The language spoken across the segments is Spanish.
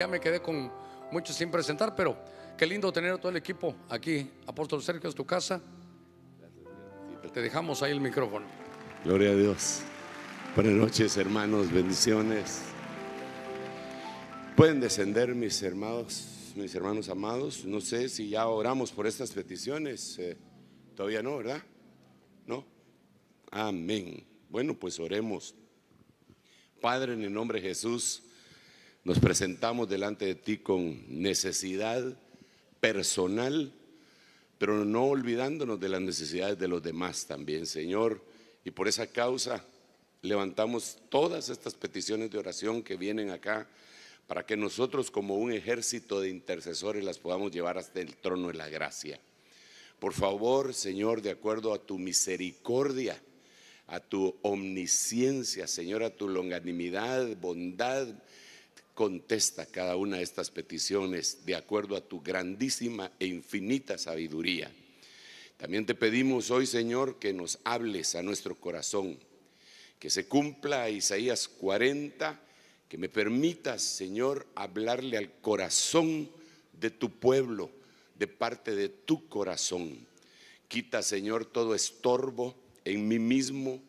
Ya me quedé con muchos sin presentar, pero qué lindo tener a todo el equipo aquí. Apóstol Sergio, es tu casa. Te dejamos ahí el micrófono. Gloria a Dios. Buenas noches, hermanos. Bendiciones. Pueden descender, mis hermanos, mis hermanos amados. No sé si ya oramos por estas peticiones. Eh, todavía no, ¿verdad? No. Amén. Bueno, pues oremos. Padre, en el nombre de Jesús. Nos presentamos delante de ti con necesidad personal, pero no olvidándonos de las necesidades de los demás también, Señor. Y por esa causa levantamos todas estas peticiones de oración que vienen acá para que nosotros como un ejército de intercesores las podamos llevar hasta el trono de la gracia. Por favor, Señor, de acuerdo a tu misericordia, a tu omnisciencia, Señor, a tu longanimidad, bondad, Contesta cada una de estas peticiones de acuerdo a tu grandísima e infinita sabiduría. También te pedimos hoy, Señor, que nos hables a nuestro corazón, que se cumpla Isaías 40, que me permitas, Señor, hablarle al corazón de tu pueblo, de parte de tu corazón. Quita, Señor, todo estorbo en mí mismo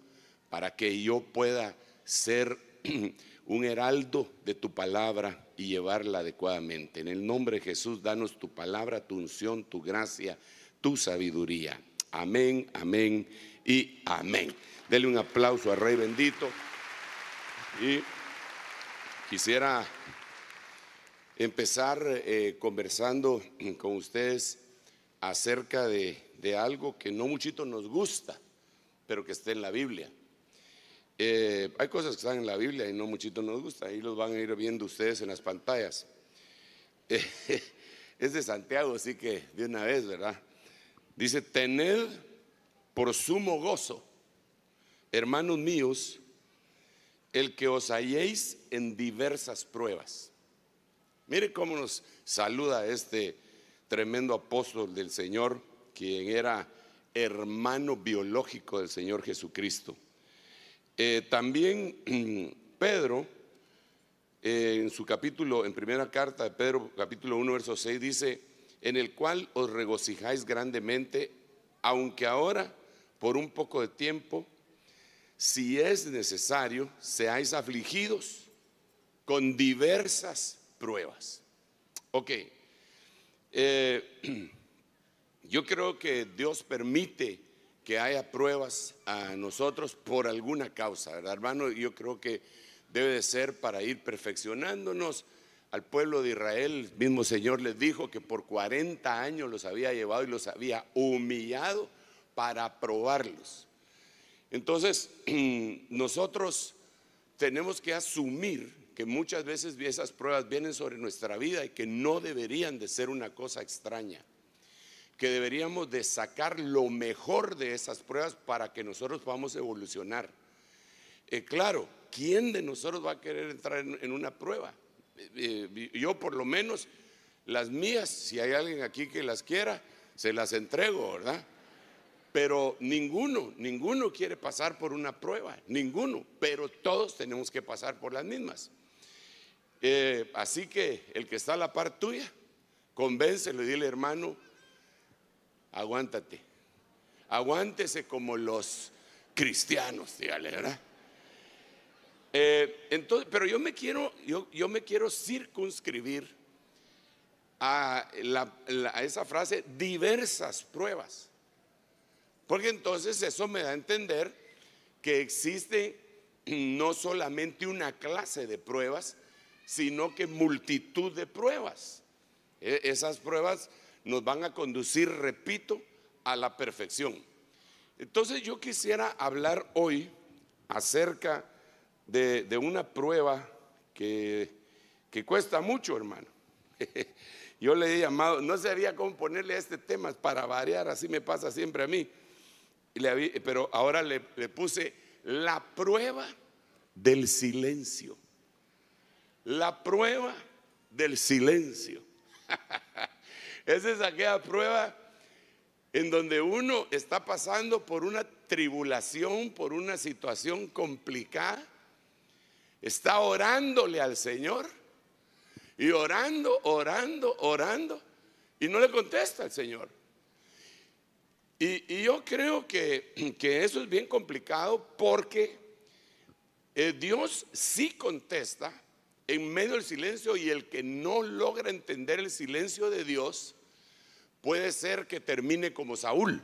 para que yo pueda ser un heraldo de tu palabra y llevarla adecuadamente. En el nombre de Jesús, danos tu palabra, tu unción, tu gracia, tu sabiduría. Amén, amén y amén. Dele un aplauso al Rey bendito. Y quisiera empezar eh, conversando con ustedes acerca de, de algo que no muchito nos gusta, pero que está en la Biblia. Eh, hay cosas que están en la Biblia y no muchito nos gusta, ahí los van a ir viendo ustedes en las pantallas. es de Santiago, así que de una vez, ¿verdad? Dice, tened por sumo gozo, hermanos míos, el que os halléis en diversas pruebas. Mire cómo nos saluda este tremendo apóstol del Señor, quien era hermano biológico del Señor Jesucristo. Eh, también Pedro, eh, en su capítulo, en primera carta de Pedro, capítulo 1, verso 6, dice, en el cual os regocijáis grandemente, aunque ahora, por un poco de tiempo, si es necesario, seáis afligidos con diversas pruebas. Ok, eh, yo creo que Dios permite que haya pruebas a nosotros por alguna causa, ¿verdad, hermano? Yo creo que debe de ser para ir perfeccionándonos. Al pueblo de Israel, el mismo Señor les dijo que por 40 años los había llevado y los había humillado para probarlos. Entonces, nosotros tenemos que asumir que muchas veces esas pruebas vienen sobre nuestra vida y que no deberían de ser una cosa extraña que deberíamos de sacar lo mejor de esas pruebas para que nosotros podamos evolucionar. Eh, claro, ¿quién de nosotros va a querer entrar en, una prueba? Eh, eh, yo por lo menos las mías, si hay alguien aquí que las quiera, se las entrego, ¿verdad? Pero ninguno, ninguno quiere pasar por una prueba, ninguno, pero todos tenemos que pasar por las mismas. así que el que está a la par tuya, convence le dile, hermano, aguántate. Aguántese como los cristianos, dígale, ¿verdad? Eh, entonces, pero yo me quiero, yo, me quiero circunscribir a esa frase diversas pruebas. Porque entonces eso me da a entender que existe no solamente una clase de pruebas, sino que multitud de pruebas. E, esas pruebas nos van a conducir, repito, a la perfección. Entonces yo quisiera hablar hoy acerca de, una prueba que, que cuesta mucho, hermano. Yo le he llamado, no sabía cómo ponerle a este tema, para variar, así me pasa siempre a mí. Pero ahora le, le puse la prueba del silencio. La prueba del silencio. Esa es aquella prueba en donde uno está pasando por una tribulación, por una situación complicada, está orándole al Señor y orando, orando, orando, y no le contesta al Señor. Y, yo creo que, eso es bien complicado porque eh, Dios sí contesta en medio del silencio y el que no logra entender el silencio de Dios, Puede ser que termine como Saúl.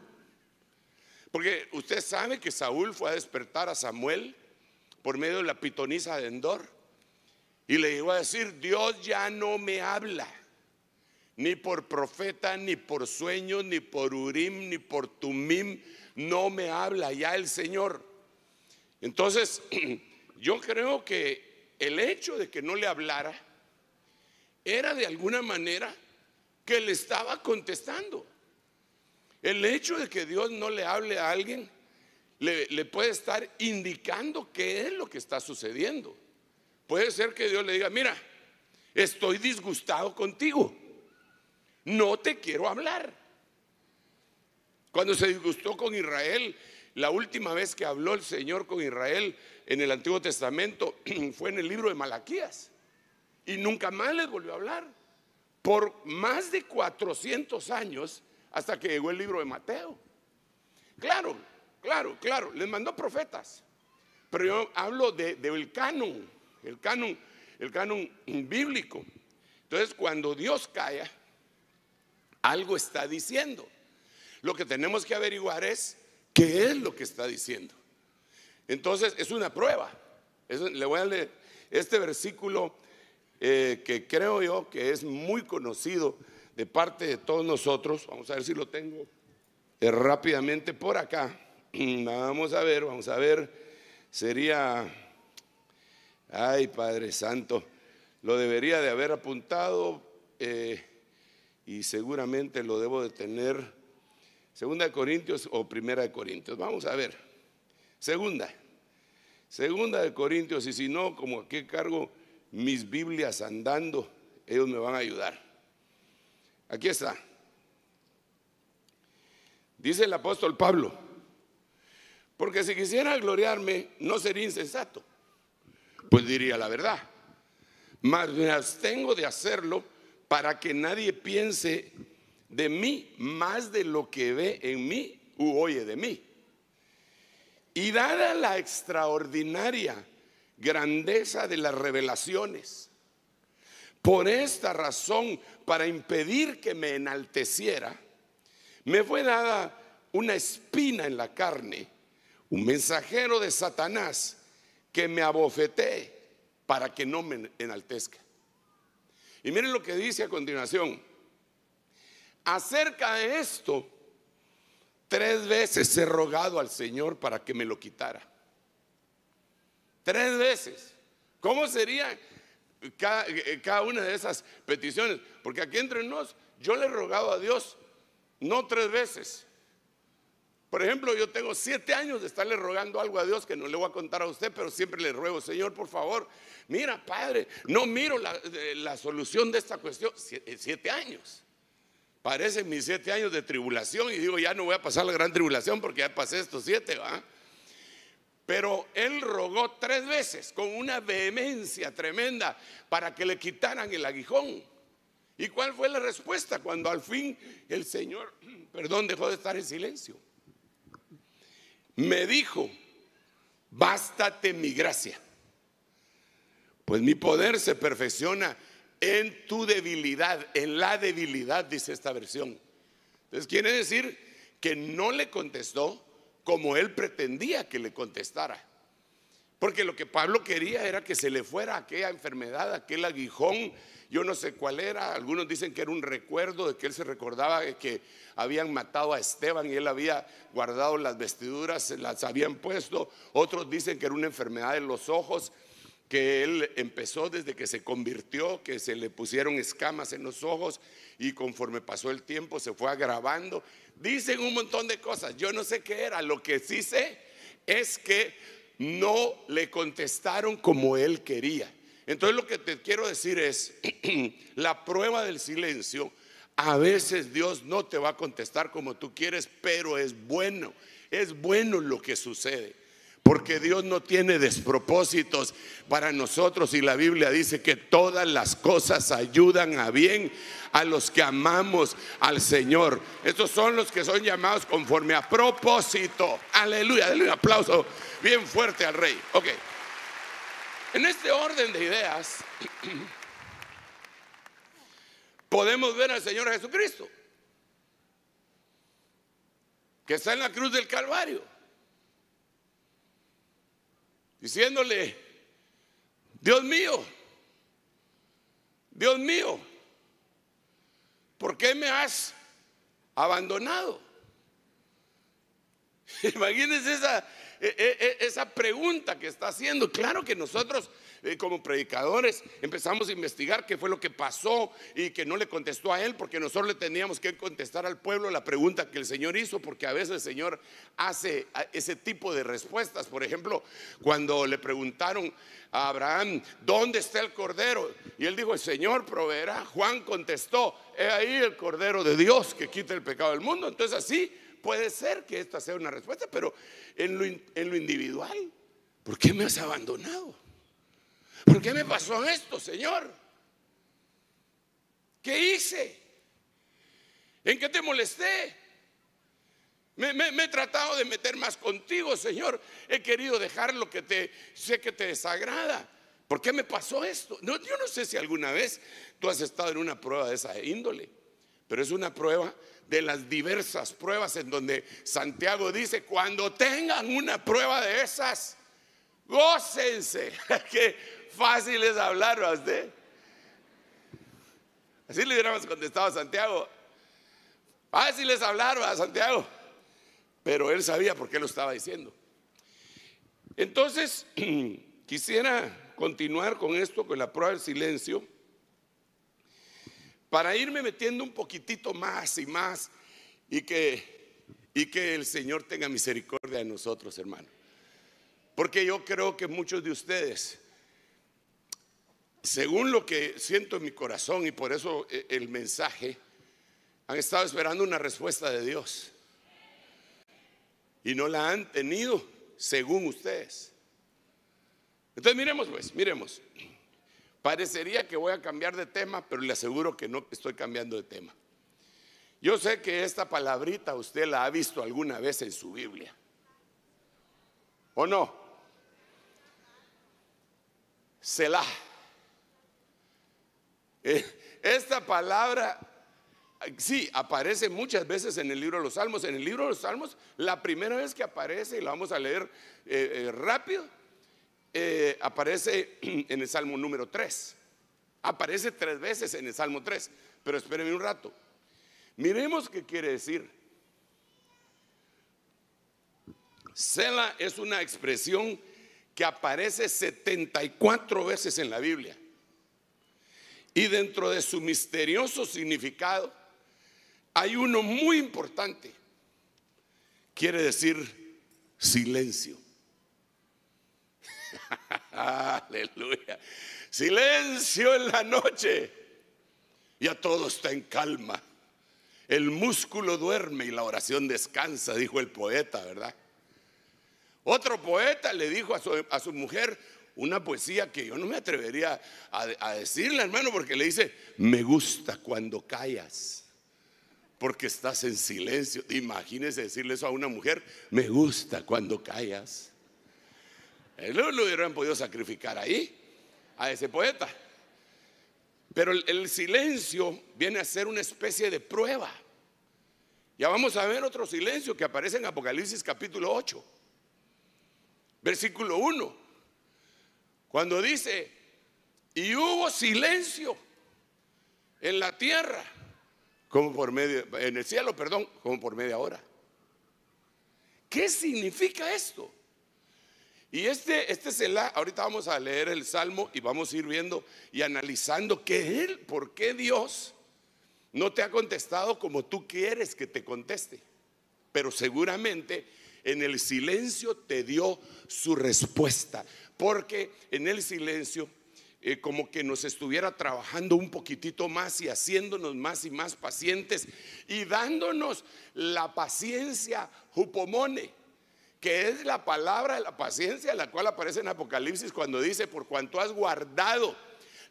Porque usted sabe que Saúl fue a despertar a Samuel por medio de la pitonisa de Endor y le llegó a decir, Dios ya no me habla, ni por profeta, ni por sueño, ni por Urim, ni por Tumim, no me habla ya el Señor. Entonces, yo creo que el hecho de que no le hablara era de alguna manera que le estaba contestando. El hecho de que Dios no le hable a alguien le, puede estar indicando qué es lo que está sucediendo. Puede ser que Dios le diga, mira, estoy disgustado contigo, no te quiero hablar. Cuando se disgustó con Israel, la última vez que habló el Señor con Israel en el Antiguo Testamento fue en el libro de Malaquías. Y nunca más les volvió a hablar por más de 400 años hasta que llegó el libro de Mateo. Claro, claro, claro, les mandó profetas, pero yo hablo del de, canon, el canon, el canon bíblico. Entonces, cuando Dios calla, algo está diciendo. Lo que tenemos que averiguar es qué es lo que está diciendo. Entonces, es una prueba. le voy a leer este versículo eh, que creo yo que es muy conocido de parte de todos nosotros. Vamos a ver si lo tengo eh, rápidamente por acá. Vamos a ver, vamos a ver. Sería, ay Padre Santo, lo debería de haber apuntado eh, y seguramente lo debo de tener. Segunda de Corintios o Primera de Corintios. Vamos a ver. Segunda. Segunda de Corintios y si no, como aquí cargo mis Biblias andando, ellos me van a ayudar. Aquí está. Dice el apóstol Pablo, porque si quisiera gloriarme, no sería insensato, pues diría la verdad. Mas me abstengo de hacerlo para que nadie piense de mí más de lo que ve en mí u oye de mí. Y dada la extraordinaria grandeza de las revelaciones. Por esta razón, para impedir que me enalteciera, me fue dada una espina en la carne, un mensajero de Satanás que me abofeté para que no me enaltezca. Y miren lo que dice a continuación. Acerca de esto, tres veces he rogado al Señor para que me lo quitara. Tres veces. ¿Cómo sería cada, una de esas peticiones? Porque aquí entre nos, yo le he rogado a Dios, no tres veces. Por ejemplo, yo tengo siete años de estarle rogando algo a Dios que no le voy a contar a usted, pero siempre le ruego, Señor, por favor, mira, Padre, no miro la, solución de esta cuestión. Siete, eh, siete años. Parecen mis siete años de tribulación y digo, ya no voy a pasar la gran tribulación porque ya pasé estos siete, ¿va? Pero él rogó tres veces con una vehemencia tremenda para que le quitaran el aguijón. ¿Y cuál fue la respuesta cuando al fin el Señor, perdón, dejó de estar en silencio? Me dijo, bástate mi gracia, pues mi poder se perfecciona en tu debilidad, en la debilidad, dice esta versión. Entonces quiere decir que no le contestó, como él pretendía que le contestara. Porque lo que Pablo quería era que se le fuera aquella enfermedad, aquel aguijón, yo no sé cuál era, algunos dicen que era un recuerdo de que él se recordaba que habían matado a Esteban y él había guardado las vestiduras, las habían puesto, otros dicen que era una enfermedad de los ojos, que él empezó desde que se convirtió, que se le pusieron escamas en los ojos y conforme pasó el tiempo se fue agravando. Dicen un montón de cosas, yo no sé qué era, lo que sí sé es que no le contestaron como él quería. Entonces lo que te quiero decir es, la prueba del silencio, a veces Dios no te va a contestar como tú quieres, pero es bueno, es bueno lo que sucede. Porque Dios no tiene despropósitos para nosotros y la Biblia dice que todas las cosas ayudan a bien a los que amamos al Señor. Estos son los que son llamados conforme a propósito. Aleluya, denle un aplauso bien fuerte al Rey. Ok. En este orden de ideas, podemos ver al Señor Jesucristo, que está en la cruz del Calvario diciéndole, Dios mío, Dios mío, ¿por qué me has abandonado? Imagínense esa, e, e, e, esa pregunta que está haciendo. Claro que nosotros como predicadores, empezamos a investigar qué fue lo que pasó y que no le contestó a él, porque nosotros le teníamos que contestar al pueblo la pregunta que el Señor hizo, porque a veces el Señor hace ese tipo de respuestas. Por ejemplo, cuando le preguntaron a Abraham, ¿dónde está el Cordero? Y él dijo, el Señor proveerá. Juan contestó, he ahí el Cordero de Dios que quita el pecado del mundo. Entonces así puede ser que esta sea una respuesta, pero en lo, en lo individual, ¿por qué me has abandonado? ¿Por qué me pasó esto, Señor? ¿Qué hice? ¿En qué te molesté? Me, he tratado de meter más contigo, Señor. He querido dejar lo que te sé que te desagrada. ¿Por qué me pasó esto? No, yo no sé si alguna vez tú has estado en una prueba de esa índole, pero es una prueba de las diversas pruebas en donde Santiago dice, cuando tengan una prueba de esas, gócense, que fácil es hablar a usted. Eh? Así le hubiéramos contestado a Santiago. Fácil es hablar a Santiago. Pero él sabía por qué lo estaba diciendo. Entonces, quisiera continuar con esto, con la prueba del silencio, para irme metiendo un poquitito más y más y que, y que el Señor tenga misericordia de nosotros, hermano. Porque yo creo que muchos de ustedes según lo que siento en mi corazón y por eso eh, el mensaje, han estado esperando una respuesta de Dios. Y no la han tenido, según ustedes. Entonces miremos pues, miremos. Parecería que voy a cambiar de tema, pero le aseguro que no estoy cambiando de tema. Yo sé que esta palabrita usted la ha visto alguna vez en su Biblia. ¿O no? Se la... Eh, esta palabra, sí, aparece muchas veces en el libro de los Salmos. En el libro de los Salmos, la primera vez que aparece, y la vamos a leer eh, eh, rápido, aparece en el Salmo número 3. Aparece tres veces en el Salmo 3, pero espérenme un rato. Miremos qué quiere decir. Sela es una expresión que aparece 74 veces en la Biblia. Y dentro de su misterioso significado hay uno muy importante. Quiere decir silencio. Aleluya. Silencio en la noche. Ya todo está en calma. El músculo duerme y la oración descansa, dijo el poeta, ¿verdad? Otro poeta le dijo a su, a su mujer, una poesía que yo no me atrevería a, a decirle, hermano, porque le dice, me gusta cuando callas porque estás en silencio. Imagínese decirle eso a una mujer, me gusta cuando callas. Él eh, lo hubieran podido sacrificar ahí, a ese poeta. Pero el, el, silencio viene a ser una especie de prueba. Ya vamos a ver otro silencio que aparece en Apocalipsis capítulo 8, versículo 1. Cuando dice, y hubo silencio en la tierra, como por medio, en el cielo, perdón, como por media hora. ¿Qué significa esto? Y este, este es el, ahorita vamos a leer el Salmo y vamos a ir viendo y analizando qué es, por qué Dios no te ha contestado como tú quieres que te conteste. Pero seguramente en el silencio te dio su respuesta. Porque en el silencio eh, como que nos estuviera trabajando un poquitito más y haciéndonos más y más pacientes y dándonos la paciencia jupomone, que es la palabra de la paciencia, la cual aparece en Apocalipsis cuando dice, por cuanto has guardado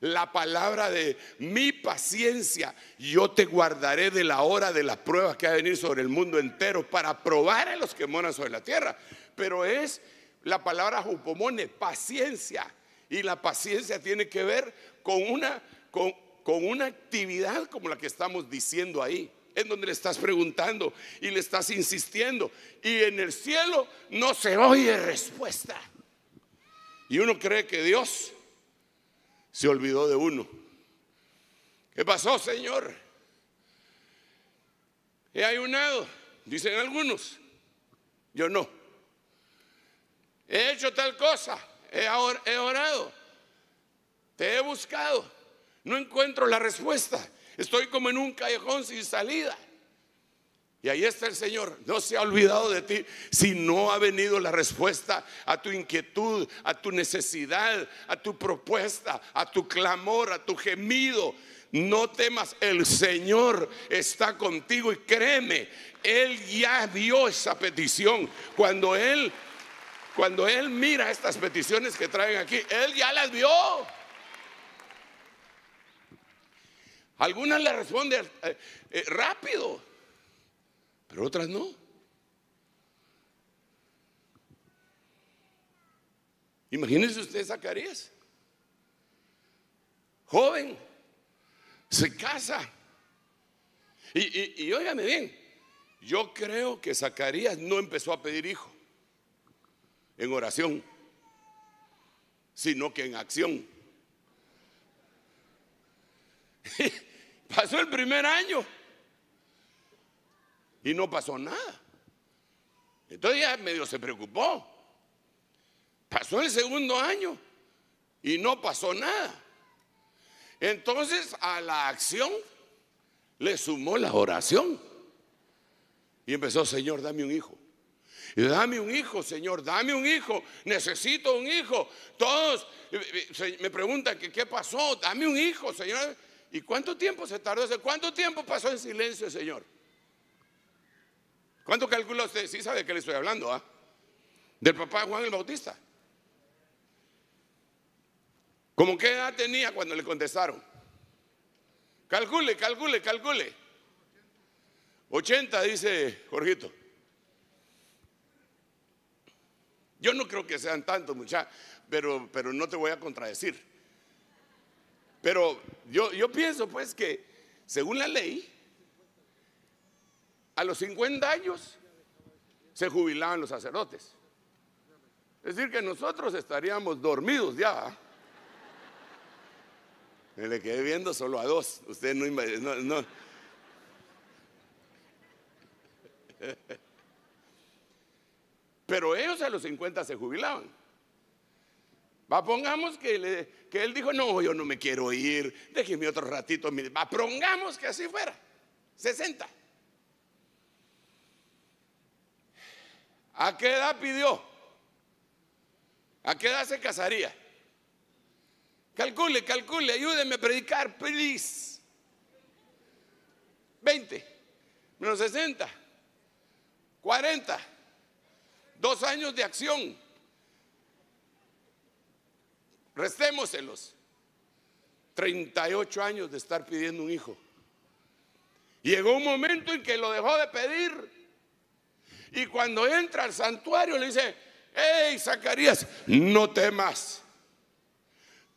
la palabra de mi paciencia, yo te guardaré de la hora de las pruebas que ha de venir sobre el mundo entero para probar a los que moran sobre la tierra. Pero es la palabra jupomone, paciencia. Y la paciencia tiene que ver con una, con, con una actividad como la que estamos diciendo ahí en donde le estás preguntando y le estás insistiendo. Y en el cielo no se oye respuesta. Y uno cree que Dios se olvidó de uno. ¿Qué pasó, Señor? He ayunado, dicen algunos. Yo no. He hecho tal cosa, he orado, te he buscado, no encuentro la respuesta. Estoy como en un callejón sin salida. Y ahí está el Señor. No se ha olvidado de ti si no ha venido la respuesta a tu inquietud, a tu necesidad, a tu propuesta, a tu clamor, a tu gemido. No temas, el Señor está contigo y créeme, Él ya dio esa petición. Cuando Él, cuando Él mira estas peticiones que traen aquí, Él ya las vio. Algunas le responden eh, eh, rápido pero otras no. Imagínense usted Zacarías, joven, se casa. Y, y, y óigame bien, yo creo que Zacarías no empezó a pedir hijo en oración, sino que en acción. Pasó el primer año y no pasó nada. Entonces ya medio se preocupó. Pasó el segundo año y no pasó nada. Entonces a la acción le sumó la oración. Y empezó, Señor, dame un hijo. Dame un hijo, Señor, dame un hijo. Necesito un hijo. Todos eh, eh, me preguntan que qué pasó. Dame un hijo, Señor. ¿Y cuánto tiempo se tardó? ¿Cuánto tiempo pasó en silencio, Señor? ¿Cuánto calcula usted? Sí sabe de qué le estoy hablando, ¿ah? Del papá Juan el Bautista. ¿Cómo qué edad tenía cuando le contestaron? Calcule, calcule, calcule. 80, dice Jorgito. Yo no creo que sean tantos, muchachos, pero, pero no te voy a contradecir. Pero yo, yo pienso pues que según la ley, a los 50 años se jubilaban los sacerdotes. Es decir, que nosotros estaríamos dormidos ya. Me le quedé viendo solo a dos. Usted no, no, Pero ellos a los 50 se jubilaban. Va, pongamos que, él dijo, no, yo no me quiero ir, déjeme otro ratito. Va, pongamos que así fuera, 60. ¿A qué edad pidió? ¿A qué edad se casaría? Calcule, calcule, ayúdenme a predicar, please. 20, menos 60, 40, dos años de acción. Restémoselos. 38 años de estar pidiendo un hijo. Llegó un momento en que lo dejó de pedir y cuando entra al santuario le dice, hey Zacarías, no temas.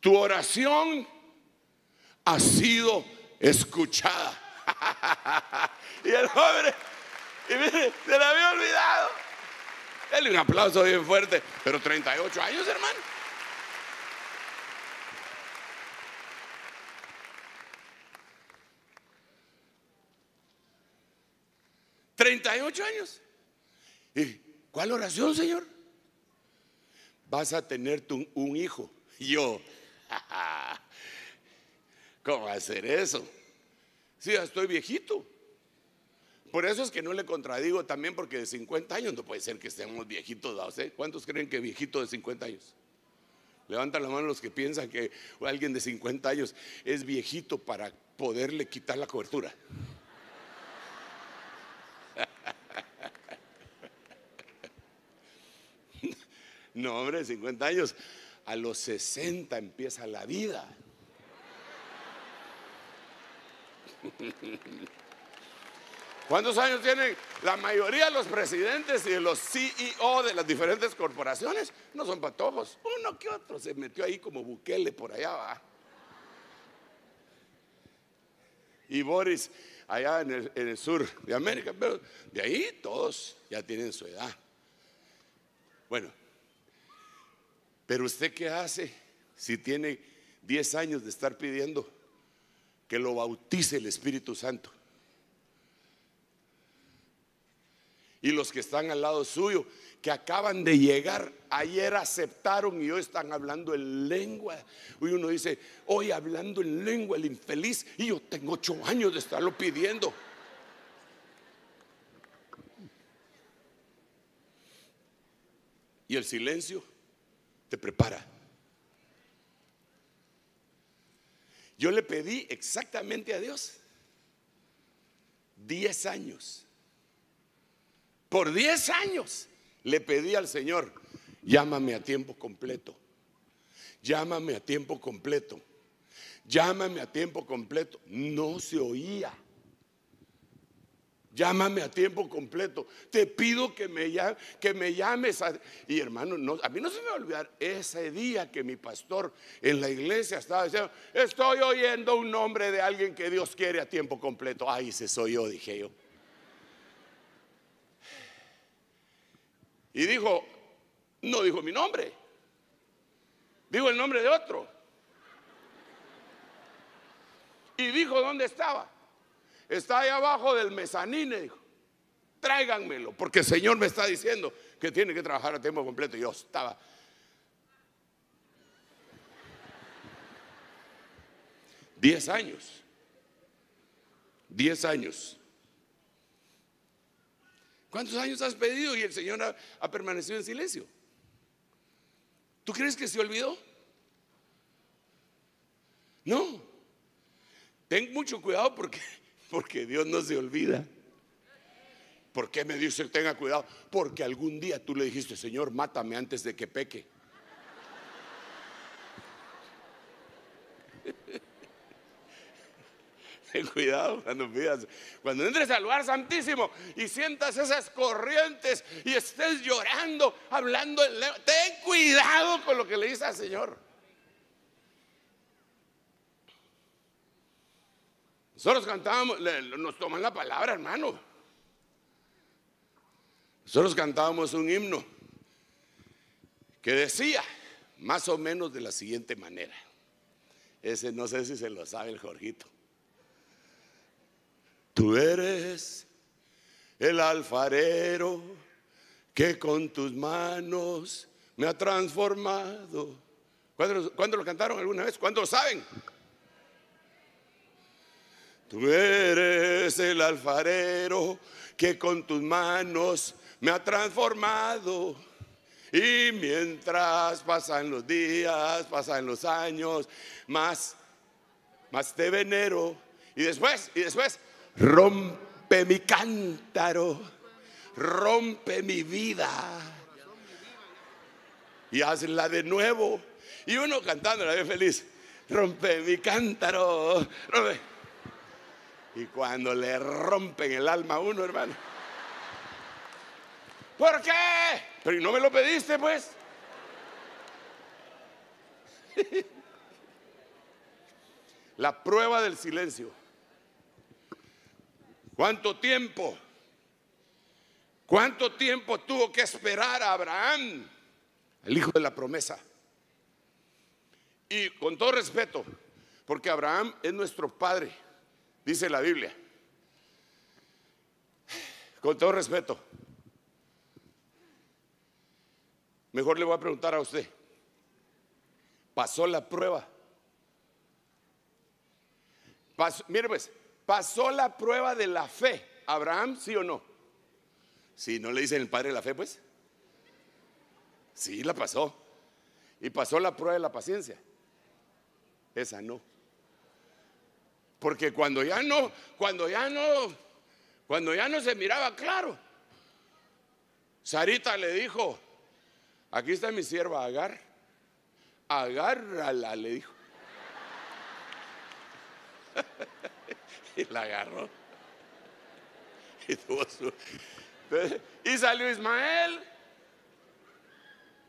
Tu oración ha sido escuchada. y el hombre, y mire, se la había olvidado. Él un aplauso bien fuerte, pero 38 años, hermano. ¿38 años? ¿Y ¿Cuál oración, Señor? Vas a tener un hijo. Yo, ¿cómo hacer eso? Si sí, ya estoy viejito. Por eso es que no le contradigo también, porque de 50 años no puede ser que estemos viejitos. ¿Cuántos creen que viejito de 50 años? Levanta la mano los que piensan que alguien de 50 años es viejito para poderle quitar la cobertura. No, hombre, 50 años. A los 60 empieza la vida. ¿Cuántos años tienen? La mayoría de los presidentes y de los CEO de las diferentes corporaciones no son todos, Uno que otro se metió ahí como buquele por allá va. Y Boris allá en el, en el sur de América, pero de ahí todos ya tienen su edad. Bueno, pero usted qué hace si tiene 10 años de estar pidiendo que lo bautice el Espíritu Santo? Y los que están al lado suyo, que acaban de llegar, ayer aceptaron y hoy están hablando en lengua. hoy uno dice, hoy hablando en lengua el infeliz, y yo tengo 8 años de estarlo pidiendo. Y el silencio te prepara. Yo le pedí exactamente a Dios 10 años. Por 10 años le pedí al Señor, llámame a tiempo completo, llámame a tiempo completo, llámame a tiempo completo. No se oía. Llámame a tiempo completo. Te pido que me, que me llames. y hermano, no, a mí no se me va a olvidar ese día que mi pastor en la iglesia estaba diciendo, estoy oyendo un nombre de alguien que Dios quiere a tiempo completo. Ay, se soy yo, dije yo. Y dijo, no dijo mi nombre, dijo el nombre de otro. Y dijo dónde estaba está ahí abajo del mezanine, dijo, tráiganmelo, porque el Señor me está diciendo que tiene que trabajar a tiempo completo. Y yo estaba. Diez años. Diez años. ¿Cuántos años has pedido y el Señor ha, ha permanecido en silencio? ¿Tú crees que se olvidó? No. Ten mucho cuidado porque porque Dios no se olvida. ¿Por qué me dice tenga cuidado? Porque algún día tú le dijiste, Señor, mátame antes de que peque. Ten cuidado cuando entres al lugar santísimo y sientas esas corrientes y estés llorando, hablando, ten cuidado con lo que le dice al Señor. Nosotros cantábamos, nos toman la palabra, hermano. Nosotros cantábamos un himno que decía más o menos de la siguiente manera. Ese no sé si se lo sabe el Jorgito. Tú eres el alfarero que con tus manos me ha transformado. ¿Cuándo, lo cantaron alguna vez? ¿Cuándo lo saben? Tú eres el alfarero que con tus manos me ha transformado. Y mientras pasan los días, pasan los años, más, más te venero. Y después, y después, rompe mi cántaro, rompe mi vida. Y hazla de nuevo. Y uno cantando la ve feliz. Rompe mi cántaro. Rompe. Y cuando le rompen el alma a uno, hermano. ¿Por qué? Pero no me lo pediste, pues. La prueba del silencio. ¿Cuánto tiempo? ¿Cuánto tiempo tuvo que esperar a Abraham, el hijo de la promesa? Y con todo respeto, porque Abraham es nuestro padre dice la Biblia. Con todo respeto, mejor le voy a preguntar a usted, ¿pasó la prueba? Pasó, mire pues, ¿pasó la prueba de la fe Abraham, sí o no? Si no le dicen el padre de la fe, pues. Sí, la pasó. Y pasó la prueba de la paciencia. Esa no. Porque cuando ya no, cuando ya no, cuando ya no se miraba claro, Sarita le dijo, aquí está mi sierva Agar, agárrala, le dijo. y la agarró. Y, tuvo su... y salió Ismael.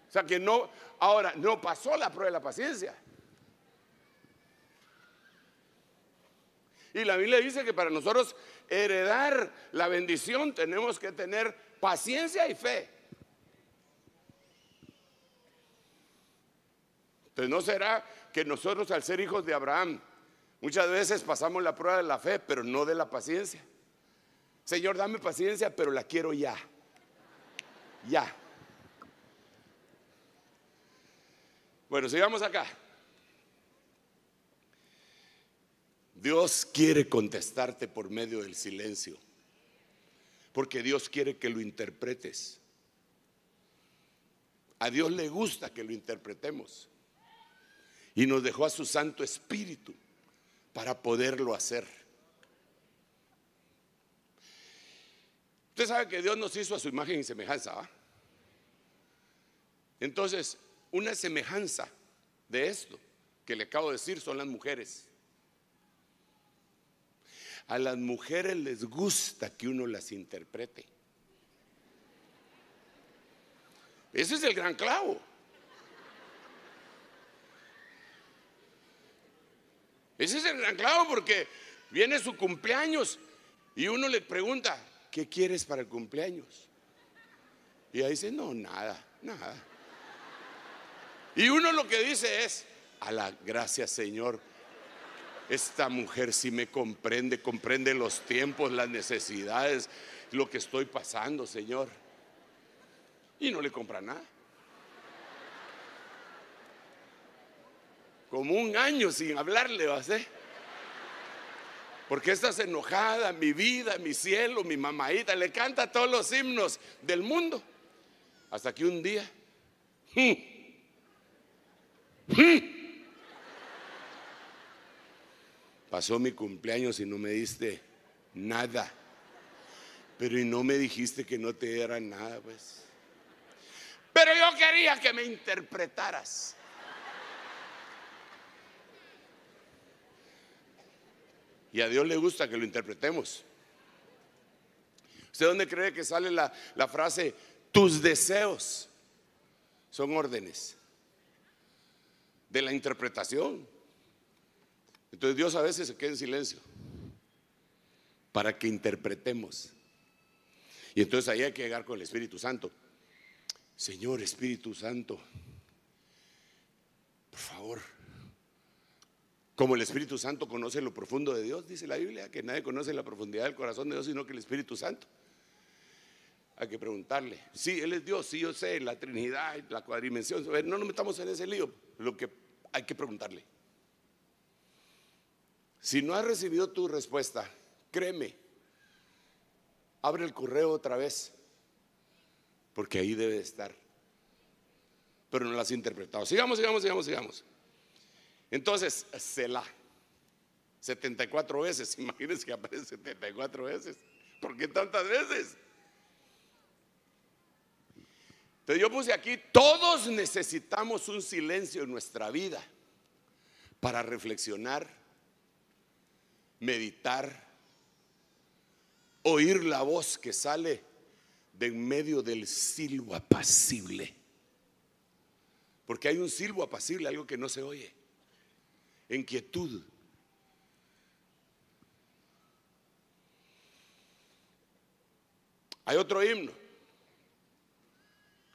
O sea que no, ahora no pasó la prueba de la paciencia. Y la Biblia dice que para nosotros heredar la bendición tenemos que tener paciencia y fe. Entonces no será que nosotros al ser hijos de Abraham muchas veces pasamos la prueba de la fe, pero no de la paciencia. Señor, dame paciencia, pero la quiero ya. Ya. Bueno, sigamos acá. Dios quiere contestarte por medio del silencio, porque Dios quiere que lo interpretes. A Dios le gusta que lo interpretemos y nos dejó a su Santo Espíritu para poderlo hacer. Usted sabe que Dios nos hizo a su imagen y semejanza, Entonces, una semejanza de esto que le acabo de decir son las mujeres. A las mujeres les gusta que uno las interprete. Ese es el gran clavo. Ese es el gran clavo porque viene su cumpleaños y uno le pregunta, ¿qué quieres para el cumpleaños? Y ahí dice, no, nada, nada. Y uno lo que dice es, a la gracia Señor, esta mujer sí me comprende, comprende los tiempos, las necesidades, lo que estoy pasando, Señor. Y no le compra nada. Como un año sin hablarle, ¿Vas a ser. Porque estás enojada, mi vida, mi cielo, mi mamadita, le canta todos los himnos del mundo. Hasta que un día... Pasó mi cumpleaños y no me diste nada. Pero y no me dijiste que no te diera nada, pues. Pero yo quería que me interpretaras. Y a Dios le gusta que lo interpretemos. ¿Usted dónde cree que sale la, la frase, tus deseos son órdenes? De la interpretación. Entonces Dios a veces se queda en silencio para que interpretemos. Y entonces ahí hay que llegar con el Espíritu Santo. Señor Espíritu Santo, por favor, como el Espíritu Santo conoce lo profundo de Dios, dice la Biblia, que nadie conoce la profundidad del corazón de Dios sino que el Espíritu Santo. Hay que preguntarle, sí, Él es Dios, sí, yo sé, la Trinidad, la cuadrimensión, no nos metamos en ese lío, lo que hay que preguntarle. Si no has recibido tu respuesta, créeme, abre el correo otra vez, porque ahí debe estar. Pero no las has interpretado. Sigamos, sigamos, sigamos, sigamos. Entonces, se la, 74 veces, imagínense que aparece 74 veces. ¿Por qué tantas veces? Entonces yo puse aquí, todos necesitamos un silencio en nuestra vida para reflexionar meditar, oír la voz que sale de en medio del silbo apacible. Porque hay un silbo apacible, algo que no se oye. En quietud. Hay otro himno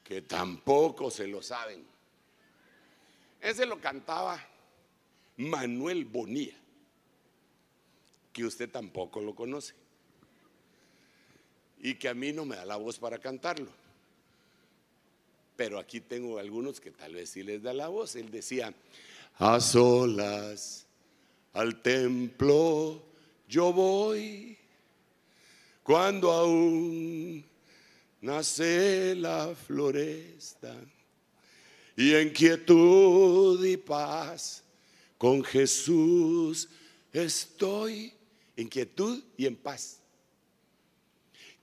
que tampoco se lo saben. Ese lo cantaba Manuel Bonilla que usted tampoco lo conoce y que a mí no me da la voz para cantarlo. Pero aquí tengo algunos que tal vez sí les da la voz. Él decía, a solas al templo yo voy cuando aún nace la floresta y en quietud y paz con Jesús estoy en quietud y en paz.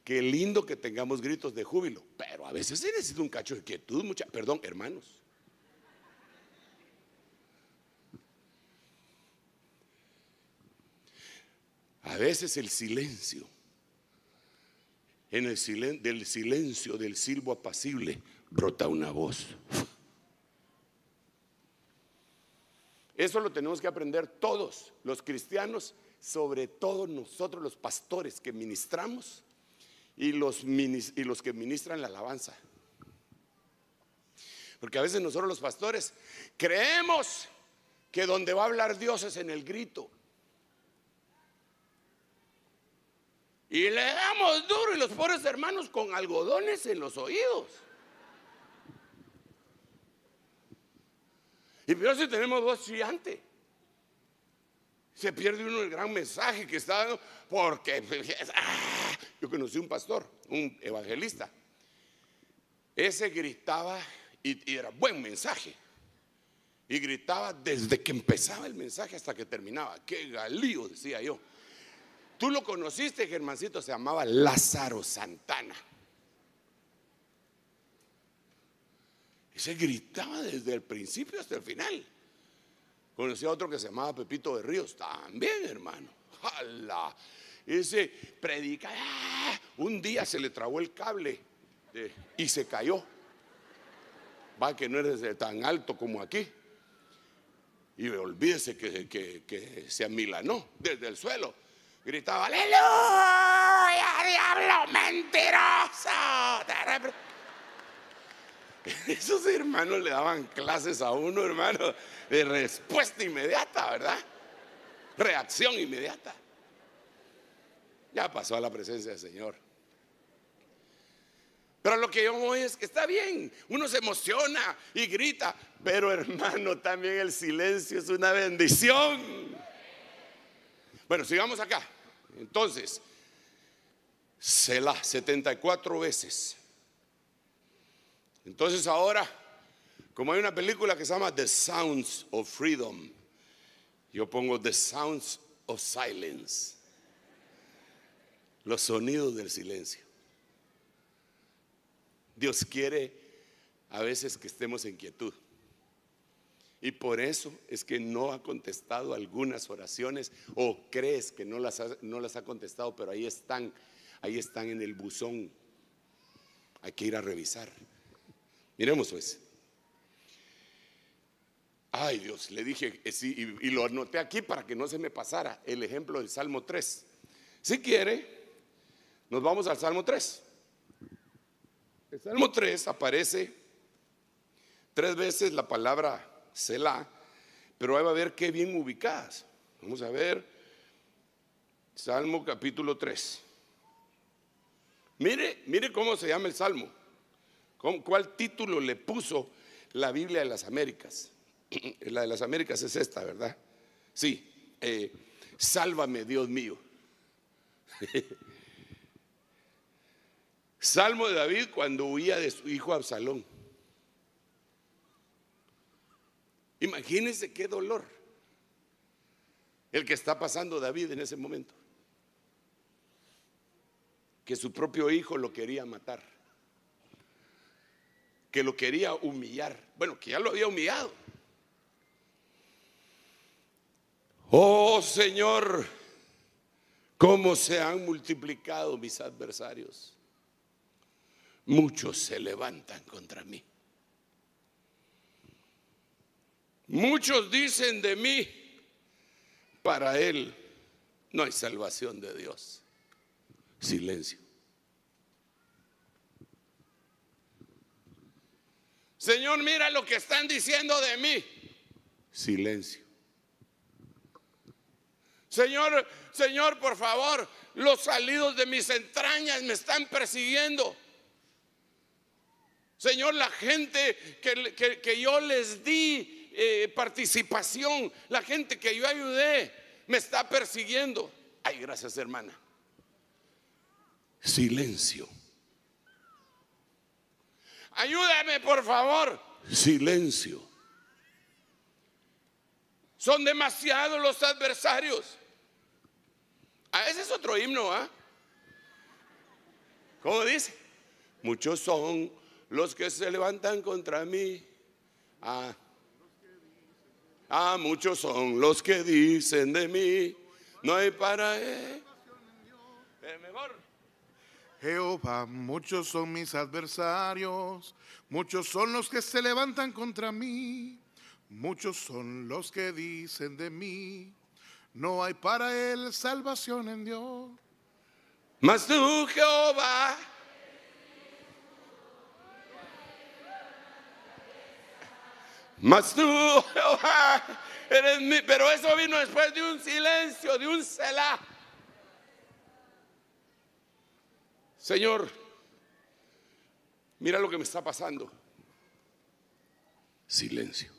Qué lindo que tengamos gritos de júbilo, pero a veces se necesita un cacho de quietud, mucha, perdón, hermanos. A veces el silencio, en el del silencio del silbo apacible, brota una voz. Eso lo tenemos que aprender todos, los cristianos sobre todo nosotros los pastores que ministramos y los, y los que ministran la alabanza. Porque a veces nosotros los pastores creemos que donde va a hablar Dios es en el grito. Y le damos duro y los pobres hermanos con algodones en los oídos. Y pero si tenemos voz chillante se pierde uno el gran mensaje que está dando, porque pues, ah, yo conocí un pastor, un evangelista, ese gritaba y, era buen mensaje, y gritaba desde que empezaba el mensaje hasta que terminaba, qué galío decía yo. Tú lo conociste, Germancito, se llamaba Lázaro Santana. Ese gritaba desde el principio hasta el final. Conocía a otro que se llamaba Pepito de Ríos, también hermano. ¡Hala! Ese predica, ¡ah! un día se le trabó el cable eh, y se cayó. Va que no eres tan alto como aquí. Y olvídese que, que se amilanó desde el suelo. Gritaba, aleluya, diablo mentiroso. Esos hermanos le daban clases a uno, hermano, de respuesta inmediata, ¿verdad? Reacción inmediata. Ya pasó a la presencia del Señor. Pero lo que yo voy es que está bien, uno se emociona y grita, pero hermano, también el silencio es una bendición. Bueno, sigamos acá. Entonces, Selah 74 veces entonces ahora, como hay una película que se llama The Sounds of Freedom, yo pongo The Sounds of Silence, los sonidos del silencio. Dios quiere a veces que estemos en quietud. Y por eso es que no ha contestado algunas oraciones o crees que no las ha, no las ha contestado, pero ahí están, ahí están en el buzón. Hay que ir a revisar. Miremos pues. Ay Dios, le dije, eh, y, lo anoté aquí para que no se me pasara el ejemplo del Salmo 3. Si quiere, nos vamos al Salmo 3. El Salmo 3 aparece tres veces la palabra Selah, pero ahí va a ver qué bien ubicadas. Vamos a ver Salmo capítulo 3. Mire, mire cómo se llama el Salmo. ¿Cuál título le puso la Biblia de las Américas? la de las Américas es esta, ¿verdad? Sí. Eh, sálvame, Dios mío. Salmo de David cuando huía de su hijo Absalón. Imagínense qué dolor el que está pasando David en ese momento. Que su propio hijo lo quería matar que lo quería humillar. Bueno, que ya lo había humillado. Oh Señor, cómo se han multiplicado mis adversarios. Muchos se levantan contra mí. Muchos dicen de mí, para él no hay salvación de Dios. Silencio. Señor, mira lo que están diciendo de mí. Silencio. Señor, Señor, por favor, los salidos de mis entrañas me están persiguiendo. Señor, la gente que, yo les di eh, participación, la gente que yo ayudé, me está persiguiendo. Ay, gracias hermana. Silencio ayúdame por favor. Silencio. Son demasiados los adversarios. A ah, ese es otro himno, ¿ah? ¿Cómo dice? Muchos son los que se levantan contra mí. Ah, ah muchos son los que dicen de mí. No hay para él. Mejor. Jehová, muchos son mis adversarios, muchos son los que se levantan contra mí, muchos son los que dicen de mí, no hay para él salvación en Dios. Mas tú, Jehová, Mas tú, Jehová, eres mí. Pero eso vino después de un silencio, de un selah. Señor, mira lo que me está pasando. Silencio.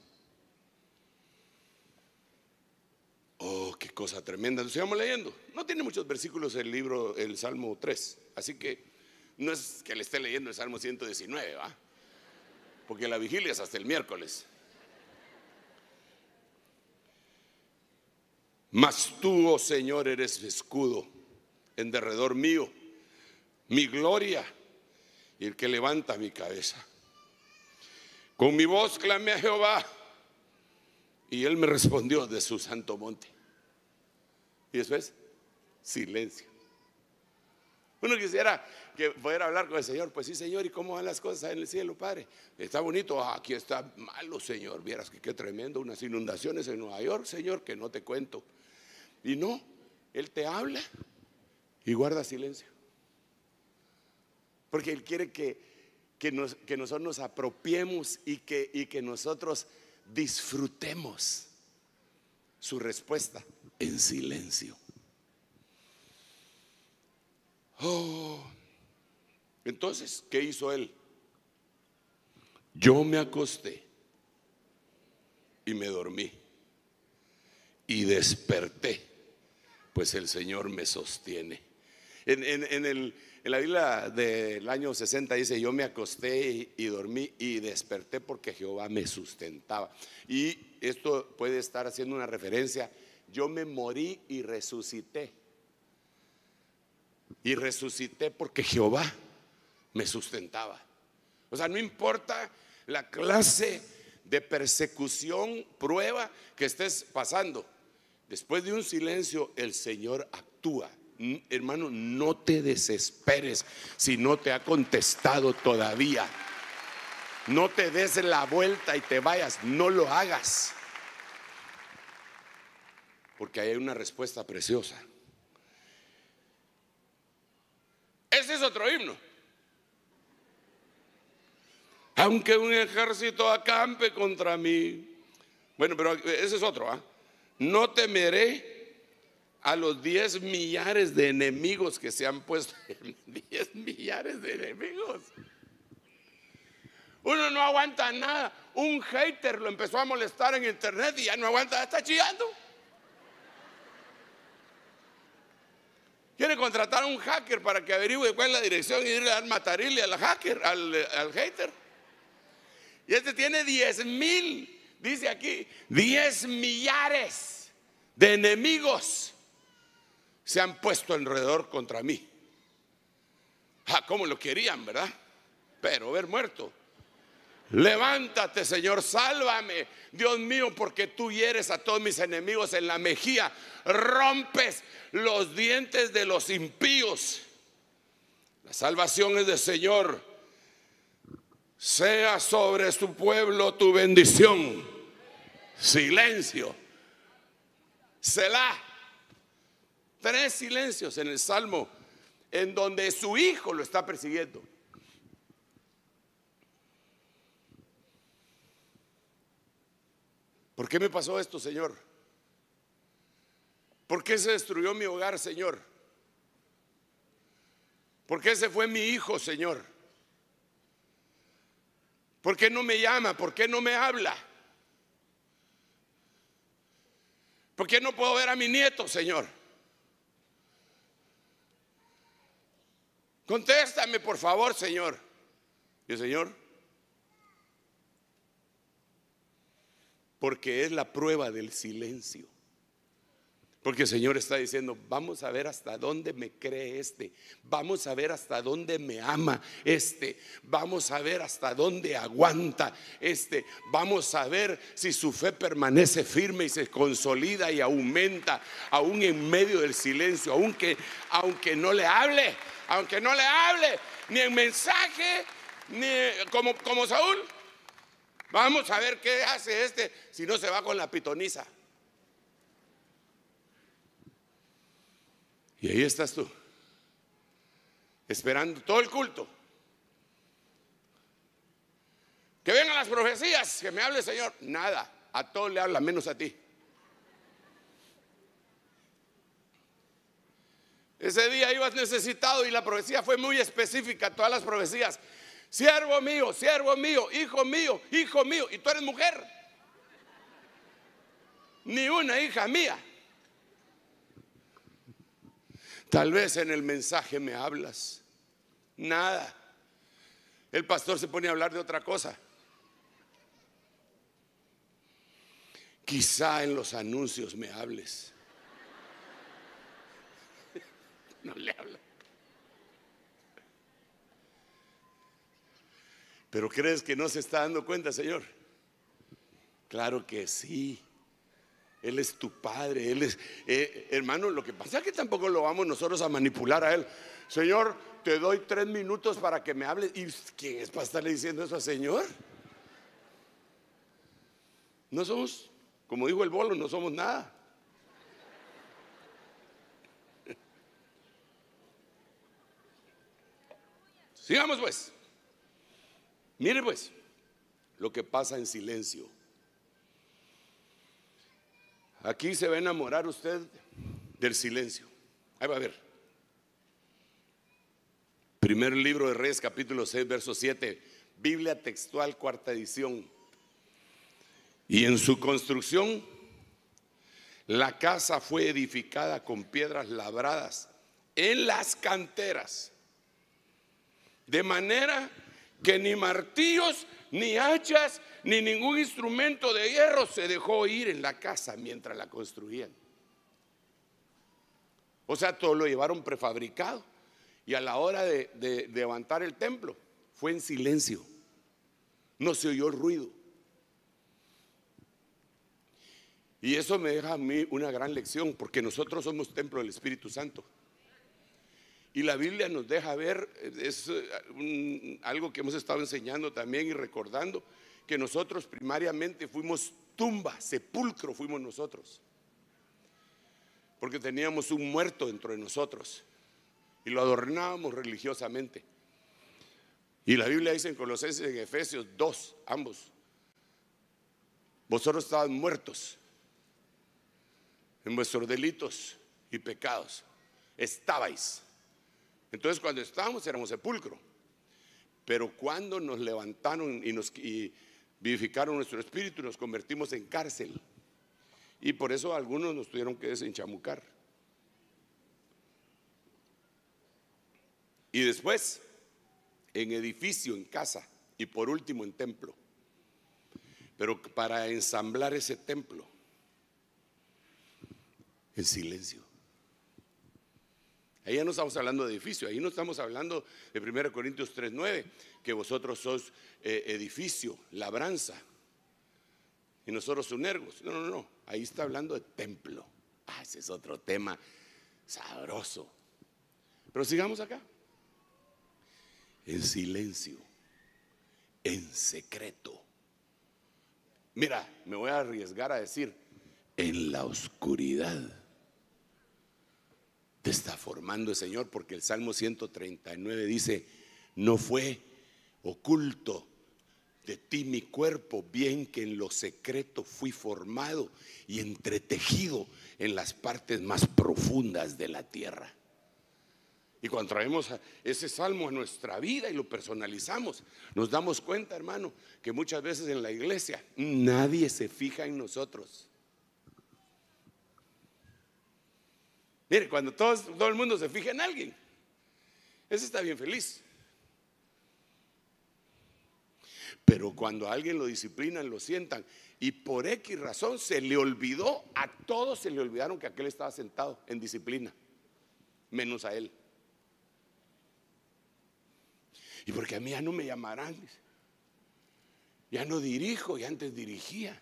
Oh, qué cosa tremenda. Lo sigamos leyendo. No tiene muchos versículos el libro, el Salmo 3. Así que no es que le esté leyendo el Salmo 119, ¿va? Porque la vigilia es hasta el miércoles. Mas tú, oh Señor, eres escudo en derredor mío mi gloria y el que levanta mi cabeza. Con mi voz clamé a Jehová y él me respondió de su santo monte. Y eso es silencio. Uno quisiera que pudiera hablar con el Señor, pues sí, Señor, ¿y cómo van las cosas en el cielo, Padre? Está bonito, ah, aquí está malo, Señor. Vieras que qué tremendo, unas inundaciones en Nueva York, Señor, que no te cuento. Y no, Él te habla y guarda silencio porque Él quiere que, que, nosotros nos apropiemos y que, y que nosotros disfrutemos su respuesta en silencio. Oh. entonces, ¿qué hizo Él? Yo me acosté y me dormí y desperté, pues el Señor me sostiene. en, el, en la Biblia del año 60 dice, yo me acosté y, y, dormí y desperté porque Jehová me sustentaba. Y esto puede estar haciendo una referencia, yo me morí y resucité. Y resucité porque Jehová me sustentaba. O sea, no importa la clase de persecución, prueba que estés pasando. Después de un silencio, el Señor actúa Mm, hermano, no te desesperes si no te ha contestado todavía. No te des la vuelta y te vayas, no lo hagas. Porque hay una respuesta preciosa. Ese es otro himno. Aunque un ejército acampe contra mí. Bueno, pero ese es otro. ¿ah? No temeré a los 10 millares de enemigos que se han puesto. 10 millares de enemigos. Uno no aguanta nada. Un hater lo empezó a molestar en internet y ya no aguanta, está chillando. Quiere contratar a un hacker para que averigüe cuál es la dirección y irle a matarile al hacker, al, al hater. Y este tiene 10 mil, dice aquí, 10 millares de enemigos se han puesto alrededor contra mí. Ah, como lo querían, ¿verdad? Pero ver muerto. Levántate, Señor, sálvame, Dios mío, porque tú hieres a todos mis enemigos en la mejía. rompes los dientes de los impíos. La salvación es del Señor. Sea sobre su pueblo tu bendición. Silencio. Selah. Tres silencios en el Salmo en donde su hijo lo está persiguiendo. ¿Por qué me pasó esto, Señor? ¿Por qué se destruyó mi hogar, Señor? ¿Por qué se fue mi hijo, Señor? ¿Por qué no me llama? ¿Por qué no me habla? ¿Por qué no puedo ver a mi nieto, Señor? Contéstame, por favor, Señor. Y el Señor, porque es la prueba del silencio. Porque el Señor está diciendo, vamos a ver hasta dónde me cree este, vamos a ver hasta dónde me ama este, vamos a ver hasta dónde aguanta este, vamos a ver si su fe permanece firme y se consolida y aumenta, aún en medio del silencio, aunque, aunque no le hable, aunque no le hable, ni en mensaje, ni como, como Saúl. Vamos a ver qué hace este si no se va con la pitoniza. Y ahí estás tú, esperando todo el culto. Que vengan las profecías, que me hable el Señor. Nada, a todo le habla menos a ti. Ese día ibas necesitado y la profecía fue muy específica, todas las profecías. Siervo mío, siervo mío, hijo mío, hijo mío, y tú eres mujer. Ni una hija mía. Tal vez en el mensaje me hablas. Nada. El pastor se pone a hablar de otra cosa. Quizá en los anuncios me hables. no le habla. Pero crees que no se está dando cuenta, Señor. Claro que sí. Él es tu padre. Él es, eh, hermano, lo que pasa es que tampoco lo vamos nosotros a manipular a Él. Señor, te doy tres minutos para que me hables. ¿Y quién es para estarle diciendo eso al Señor? No somos, como dijo el bolo, no somos nada. Sigamos pues. Mire pues lo que pasa en silencio. Aquí se va a enamorar usted del silencio. Ahí va a ver. Primer libro de Reyes, capítulo 6, verso 7. Biblia textual, cuarta edición. Y en su construcción, la casa fue edificada con piedras labradas en las canteras de manera que ni martillos, ni hachas, ni ningún instrumento de hierro se dejó ir en la casa mientras la construían. O sea, todo lo llevaron prefabricado. Y a la hora de, de levantar el templo, fue en silencio. No se oyó el ruido. Y eso me deja a mí una gran lección, porque nosotros somos templo del Espíritu Santo. Y la Biblia nos deja ver, es eh, algo que hemos estado enseñando también y recordando, que nosotros primariamente fuimos tumba, sepulcro fuimos nosotros. Porque teníamos un muerto dentro de nosotros y lo adornábamos religiosamente. Y la Biblia dice en Colosenses, en Efesios 2, ambos, vosotros estabas muertos en vuestros delitos y pecados. Estabais. Entonces cuando estábamos éramos sepulcro, pero cuando nos levantaron y nos vivificaron nuestro espíritu, nos convertimos en cárcel. Y por eso algunos nos tuvieron que desenchamucar. Y después, en edificio, en casa, y por último en templo. Pero para ensamblar ese templo, en silencio. Ahí ya no estamos hablando de edificio, ahí no estamos hablando de 1 Corintios 3.9, que vosotros sos eh, edificio, labranza, y nosotros ergos No, no, no, ahí está hablando de templo. Ah, ese es otro tema sabroso. Pero sigamos acá. En silencio, en secreto. Mira, me voy a arriesgar a decir, en la oscuridad te está formando el Señor, porque el Salmo 139 dice, no fue oculto de ti mi cuerpo, bien que en lo secreto fui formado y entretejido en las partes más profundas de la tierra. Y cuando traemos ese salmo a nuestra vida y lo personalizamos, nos damos cuenta, hermano, que muchas veces en la iglesia nadie se fija en nosotros. Mire, cuando todo el mundo se fija en alguien, ese está bien feliz. Pero cuando a alguien lo disciplinan, lo sientan, y por X razón se le olvidó, a todos se le olvidaron que aquel estaba sentado en disciplina, menos a él. Y porque a mí ya no me llamarán, ya no dirijo, ya antes dirigía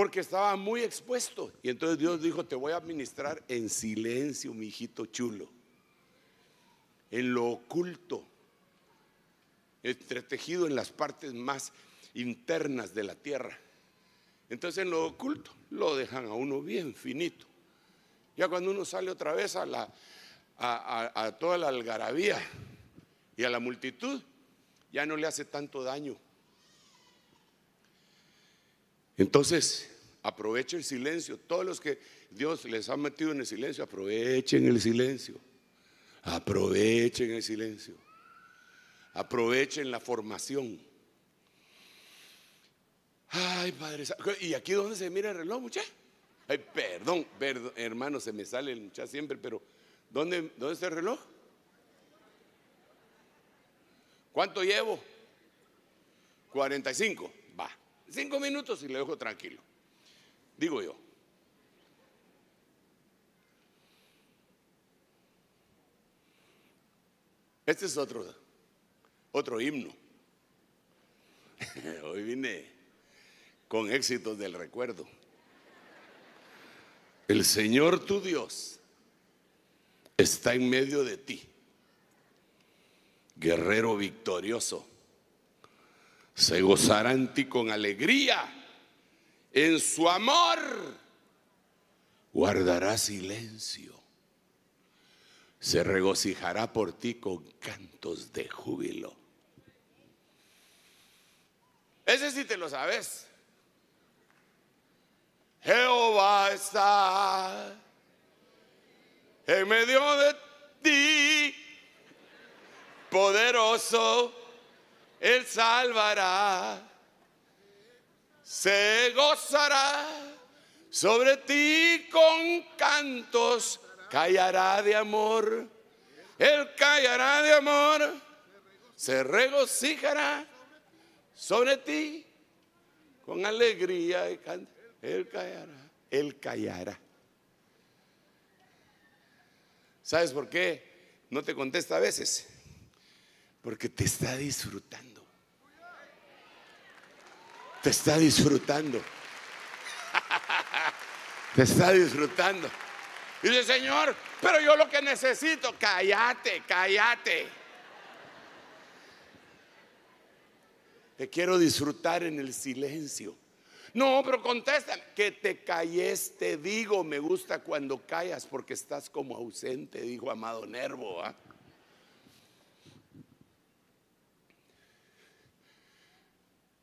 porque estaba muy expuesto. Y entonces Dios dijo, te voy a administrar en silencio, mi hijito chulo, en lo oculto, entretejido en las partes más internas de la tierra. Entonces en lo oculto lo dejan a uno bien finito. Ya cuando uno sale otra vez a, la, a toda la algarabía y a la multitud, ya no le hace tanto daño entonces, aproveche el silencio. Todos los que Dios les ha metido en el silencio, aprovechen el silencio. Aprovechen el silencio. Aprovechen la formación. Ay, Padre. ¿Y aquí dónde se mira el reloj, muchacho. Ay, perdón, hermano, se me sale el muchacho siempre, pero ¿dónde, ¿dónde está el reloj? ¿Cuánto llevo? 45. Cinco minutos y le dejo tranquilo. Digo yo. Este es otro, otro himno. Hoy vine con éxitos del recuerdo. El Señor tu Dios está en medio de ti, guerrero victorioso se gozará en ti con alegría, en su amor guardará silencio, se regocijará por ti con cantos de júbilo. Ese sí te lo sabes. Jehová está en medio de ti, poderoso él salvará, se gozará sobre ti con cantos, callará de amor, Él callará de amor, se regocijará sobre ti con alegría, Él callará, Él callará. ¿Sabes por qué no te contesta a veces? Porque te está disfrutando te está disfrutando. te está disfrutando. Y dice, Señor, pero yo lo que necesito, cállate, cállate. Te quiero disfrutar en el silencio. No, pero contesta, que te calles, te digo, me gusta cuando callas porque estás como ausente, dijo Amado Nervo. ¿ah?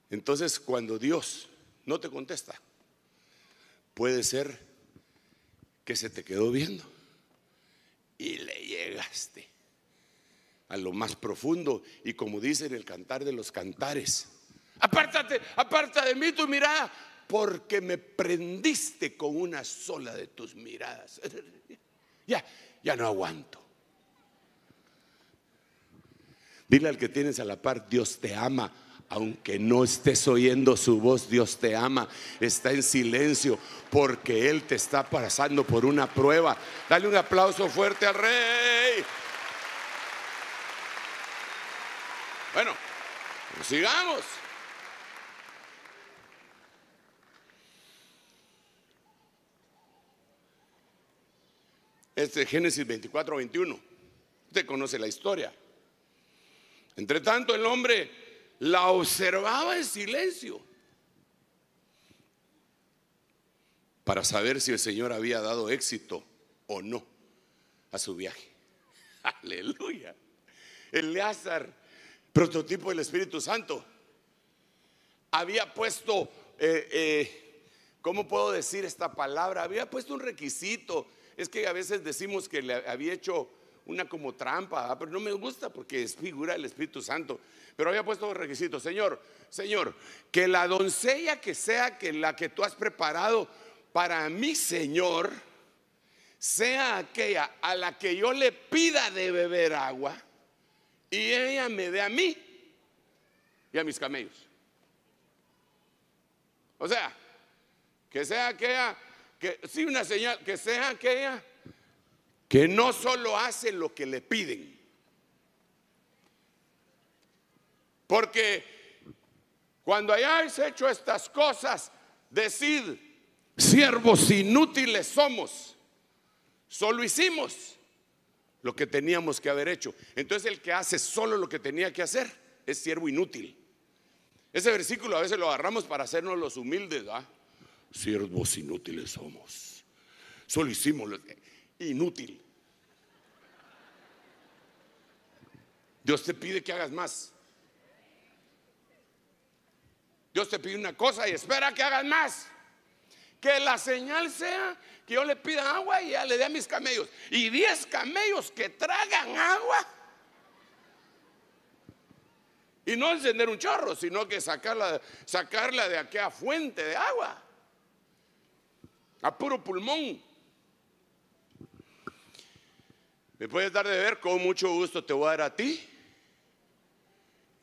Entonces, cuando Dios no te contesta, puede ser que se te quedó viendo y le llegaste a lo más profundo y como dice en el cantar de los cantares, apártate, aparta de mí tu mirada, porque me prendiste con una sola de tus miradas. ya, ya no aguanto. Dile al que tienes a la par, Dios te ama aunque no estés oyendo su voz, Dios te ama. Está en silencio porque Él te está pasando por una prueba. Dale un aplauso fuerte al rey. Bueno, sigamos. Este es Génesis 24, 21. Usted conoce la historia. Entre tanto, el hombre la observaba en silencio para saber si el Señor había dado éxito o no a su viaje. Aleluya. el Lázaro, prototipo del Espíritu Santo, había puesto, eh, eh, ¿cómo puedo decir esta palabra? Había puesto un requisito. Es que a veces decimos que le había hecho una como trampa, ¿ah? pero no me gusta porque es figura del Espíritu Santo. Pero había puesto requisitos, Señor, Señor, que la doncella que sea que la que tú has preparado para mí, Señor, sea aquella a la que yo le pida de beber agua y ella me dé a mí y a mis camellos. O sea, que sea aquella, que sí, una señal, que sea aquella que no solo hace lo que le piden, porque cuando hayáis hecho estas cosas, decid, siervos inútiles somos, solo hicimos lo que teníamos que haber hecho. Entonces el que hace solo lo que tenía que hacer es siervo inútil. Ese versículo a veces lo agarramos para hacernos los humildes, Siervos inútiles somos. Solo hicimos. Lo que inútil. Dios te pide que hagas más. Dios te pide una cosa y espera que hagas más. Que la señal sea que yo le pida agua y ya le dé a mis camellos. Y 10 camellos que tragan agua. Y no encender un chorro, sino que sacarla, sacarla de aquella fuente de agua. A puro pulmón. ¿Me puedes dar de ver, Con mucho gusto te voy a dar a ti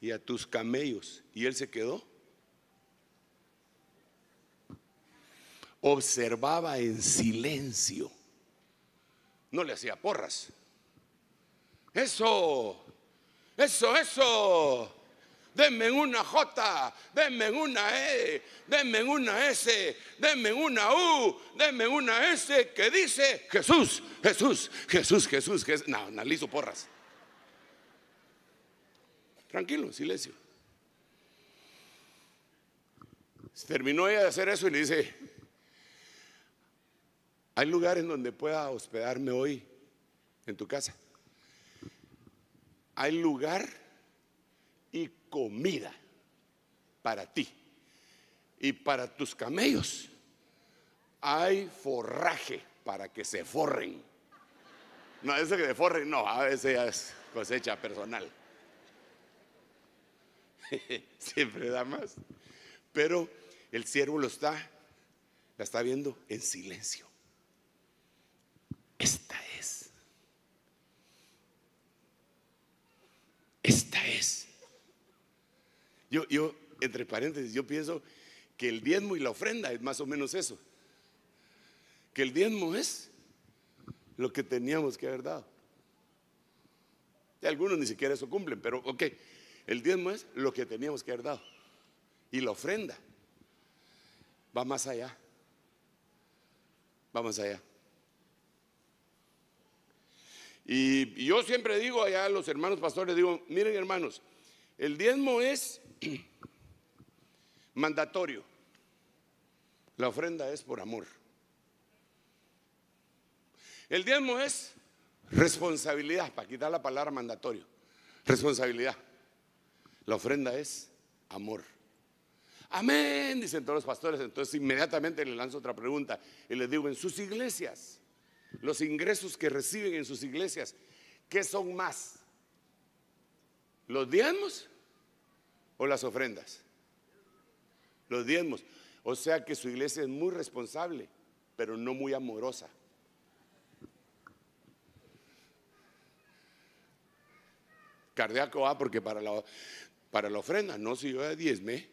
y a tus camellos. Y él se quedó. Observaba en silencio. No le hacía porras. Eso, eso, eso denme una J, denme una E, denme una S, denme una U, denme una S que dice Jesús, Jesús, Jesús, Jesús, Jesús. No, analizo porras. Tranquilo, silencio. Terminó ella de hacer eso y le dice, hay lugares donde pueda hospedarme hoy en tu casa. Hay lugar comida para ti. Y para tus camellos hay forraje para que se forren. No, veces que se forren, no, a veces es cosecha personal. Siempre da más. Pero el siervo lo está, la está viendo en silencio. Esta Yo, entre paréntesis, yo pienso que el diezmo y la ofrenda es más o menos eso. Que el diezmo es lo que teníamos que haber dado. Y algunos ni siquiera eso cumplen, pero ok, el diezmo es lo que teníamos que haber dado. Y la ofrenda va más allá. Va más allá. Y yo siempre digo allá a los hermanos pastores, digo, miren hermanos, el diezmo es mandatorio. La ofrenda es por amor. El diezmo es responsabilidad, para quitar la palabra mandatorio. Responsabilidad. La ofrenda es amor. Amén, dicen todos los pastores. Entonces inmediatamente Le lanzo otra pregunta y les digo, en sus iglesias, los ingresos que reciben en sus iglesias, ¿qué son más? ¿Los diezmos o las ofrendas, los diezmos. O sea que su iglesia es muy responsable, pero no muy amorosa. Cardíaco va ah, porque para la, para ofrenda, no si yo diezme.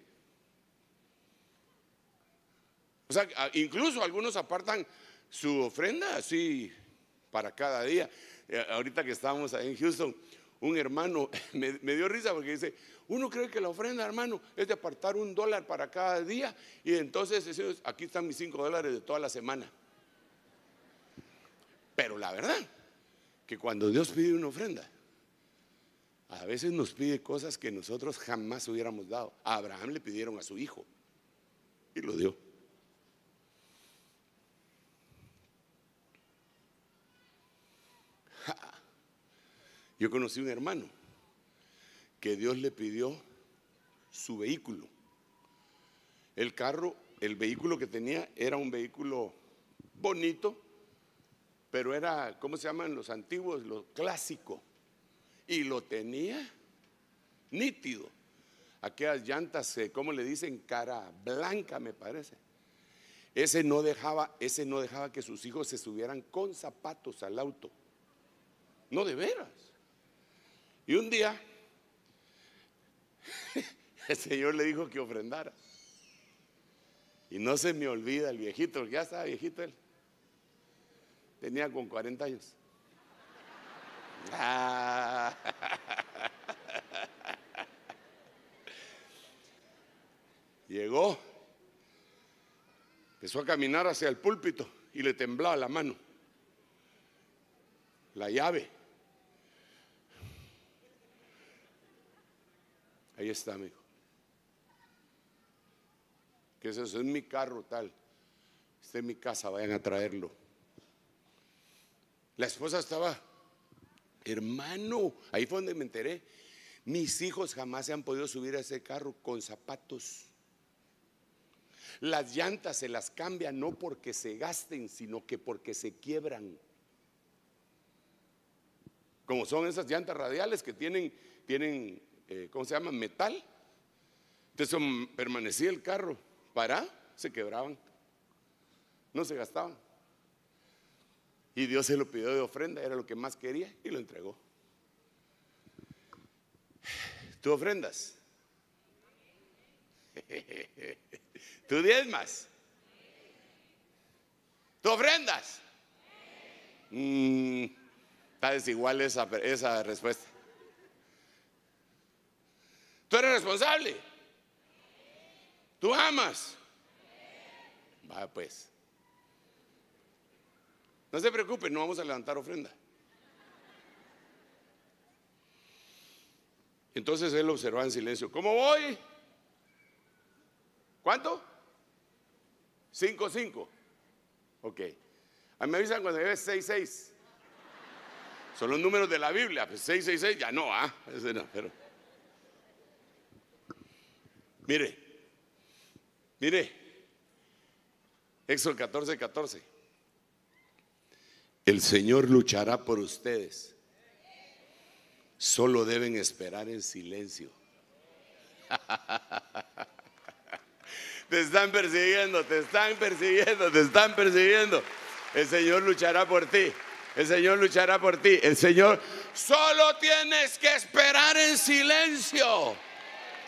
O sea, incluso algunos apartan su ofrenda así para cada día. Eh, ahorita que estábamos en Houston, un hermano me dio risa porque dice, uno cree que la ofrenda, hermano, es de apartar un dólar para cada día y entonces decimos, aquí están mis cinco dólares de toda la semana. Pero la verdad, que cuando Dios pide una ofrenda, a veces nos pide cosas que nosotros jamás hubiéramos dado. A Abraham le pidieron a su hijo y lo dio. Yo conocí un hermano que Dios le pidió su vehículo. El carro, el vehículo que tenía era un vehículo bonito, pero era, ¿cómo se llaman los antiguos? Lo clásico. Y lo tenía nítido. Aquellas llantas, eh, ¿cómo le dicen? Cara blanca, me parece. Ese no dejaba, ese no dejaba que sus hijos se subieran con zapatos al auto. No de veras. Y un día El Señor le dijo que ofrendara. Y no se me olvida el viejito, ya estaba viejito él. Tenía con 40 años. Llegó, empezó a caminar hacia el púlpito y le temblaba la mano, la llave. Ahí está, amigo. Que es eso? Es mi carro tal. Está en mi casa, vayan a traerlo. La esposa estaba, hermano, ahí fue donde me enteré. Mis hijos jamás se han podido subir a ese carro con zapatos. Las llantas se las cambian no porque se gasten, sino que porque se quiebran. Como son esas llantas radiales que tienen, tienen eh, ¿cómo se llama? Metal. Entonces permanecía el carro, para, se quebraban, no se gastaban. Y Dios se lo pidió de ofrenda, era lo que más quería y lo entregó. ¿Tú ofrendas? ¿Tú diezmas? ¿Tú ofrendas? Mm, está desigual esa respuesta. Tú eres responsable. Tú amas. Va pues. No se preocupen, no vamos a levantar ofrenda. Entonces él observaba en silencio, ¿cómo voy? ¿Cuánto? Cinco, cinco. Ok. A mí me avisan cuando lleves seis, seis. Son los números de la Biblia. Pues seis, seis, seis, ya no, ¿ah? no, pero... Mire, mire, Éxodo 14, 14. El Señor luchará por ustedes. Solo deben esperar en silencio. Te están persiguiendo, te están persiguiendo, te están persiguiendo. El Señor luchará por ti. El Señor luchará por ti. El Señor solo tienes que esperar en silencio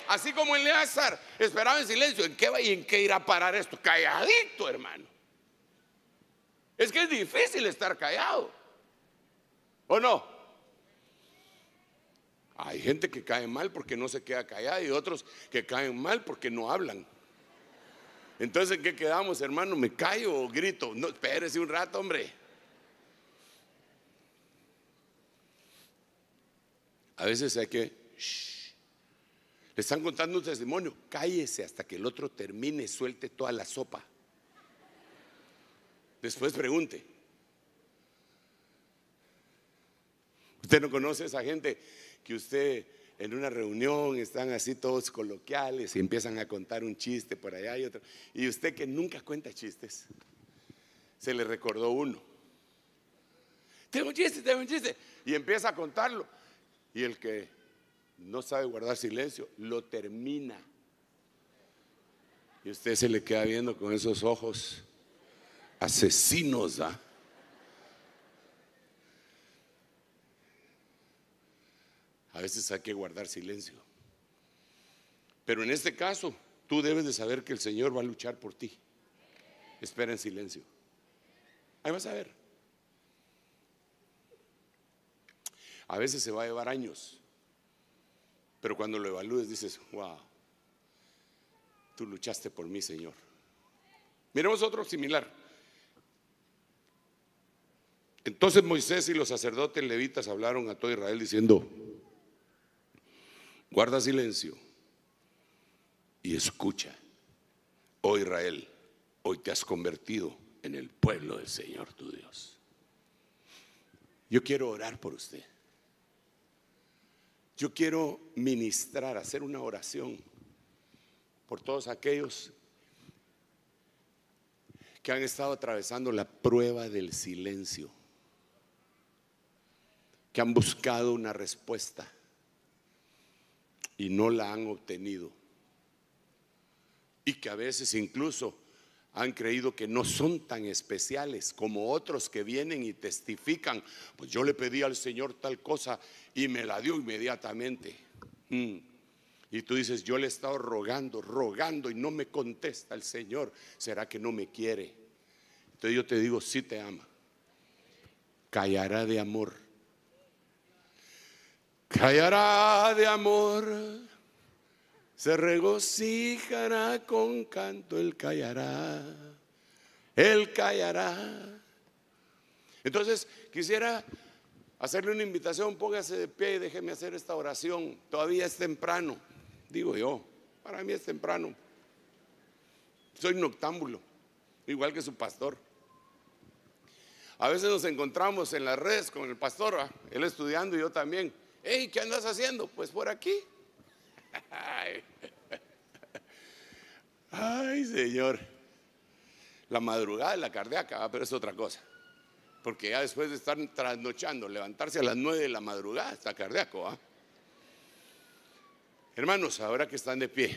así como Eleazar esperaba en silencio, ¿en qué va y en qué irá a parar esto? Calladito, hermano. Es que es difícil estar callado. ¿O no? Hay gente que cae mal porque no se queda callada y otros que caen mal porque no hablan. Entonces, ¿en qué quedamos, hermano? ¿Me callo o grito? No, espérese un rato, hombre. A veces hay que... Le están contando un testimonio. Cállese hasta que el otro termine, suelte toda la sopa. Después pregunte. Usted no conoce a esa gente que usted en una reunión están así todos coloquiales y empiezan a contar un chiste por allá y otro. Y usted que nunca cuenta chistes, se le recordó uno. Tengo un chiste, tengo un chiste. Y empieza a contarlo. Y el que no sabe guardar silencio, lo termina. Y usted se le queda viendo con esos ojos asesinos, ¿ah? A veces hay que guardar silencio. Pero en este caso, tú debes de saber que el Señor va a luchar por ti. Espera en silencio. Ahí vas a ver. A veces se va a llevar años pero cuando lo evalúes dices, wow, tú luchaste por mí, Señor. Miremos otro similar. Entonces Moisés y los sacerdotes levitas hablaron a todo Israel diciendo, guarda silencio y escucha, oh Israel, hoy te has convertido en el pueblo del Señor tu Dios. Yo quiero orar por usted. Yo quiero ministrar, hacer una oración por todos aquellos que han estado atravesando la prueba del silencio, que han buscado una respuesta y no la han obtenido, y que a veces incluso han creído que no son tan especiales como otros que vienen y testifican. Pues yo le pedí al Señor tal cosa y me la dio inmediatamente. Mm. Y tú dices, yo le he estado rogando, rogando y no me contesta el Señor. ¿Será que no me quiere? Entonces yo te digo, sí te ama. Callará de amor. Callará de amor se regocijará con canto, él callará, él callará. Entonces, quisiera hacerle una invitación, póngase de pie y déjeme hacer esta oración. Todavía es temprano, digo yo, para mí es temprano. Soy noctámbulo, igual que su pastor. A veces nos encontramos en las redes con el pastor, él estudiando y yo también. Hey, ¿qué andas haciendo? Pues por aquí. Ay. Señor. La madrugada de la cardíaca, pero es otra cosa. Porque ya después de estar trasnochando, levantarse a las nueve de la madrugada, está cardíaco. ¿ah? Hermanos, ahora que están de pie,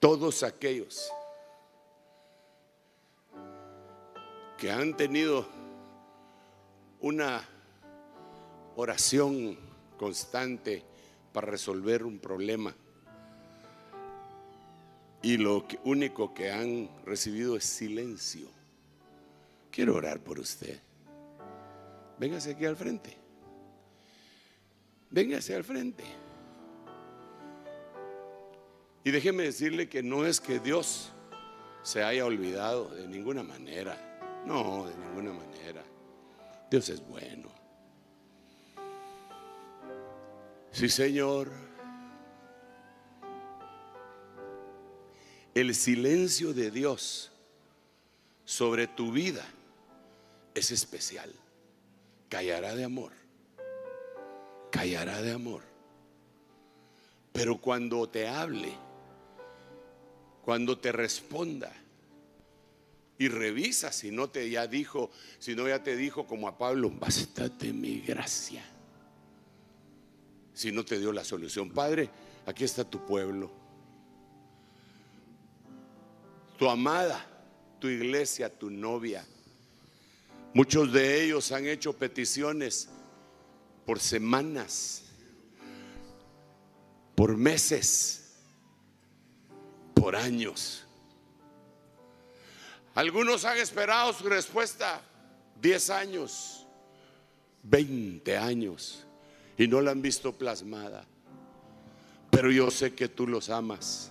todos aquellos que han tenido una oración constante para resolver un problema. Y lo único que han recibido es silencio. Quiero orar por usted. Véngase aquí al frente. Véngase al frente. Y déjeme decirle que no es que Dios se haya olvidado de ninguna manera. No, de ninguna manera. Dios es bueno. Sí, Señor. El silencio de Dios sobre tu vida es especial. Callará de amor. Callará de amor. Pero cuando te hable, cuando te responda, y revisa si no te ya dijo, si no ya te dijo como a Pablo, bástate mi gracia si no te dio la solución. Padre, aquí está tu pueblo, tu amada, tu iglesia, tu novia. Muchos de ellos han hecho peticiones por semanas, por meses, por años. Algunos han esperado su respuesta 10 años, 20 años y no la han visto plasmada. Pero yo sé que tú los amas.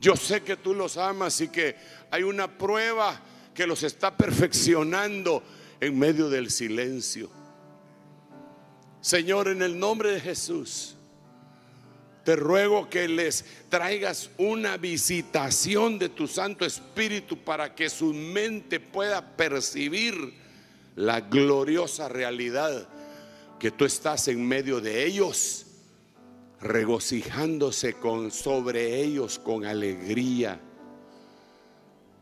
Yo sé que tú los amas y que hay una prueba que los está perfeccionando en medio del silencio. Señor, en el nombre de Jesús, te ruego que les traigas una visitación de tu Santo Espíritu para que su mente pueda percibir la gloriosa realidad que tú estás en medio de ellos, regocijándose con sobre ellos con alegría.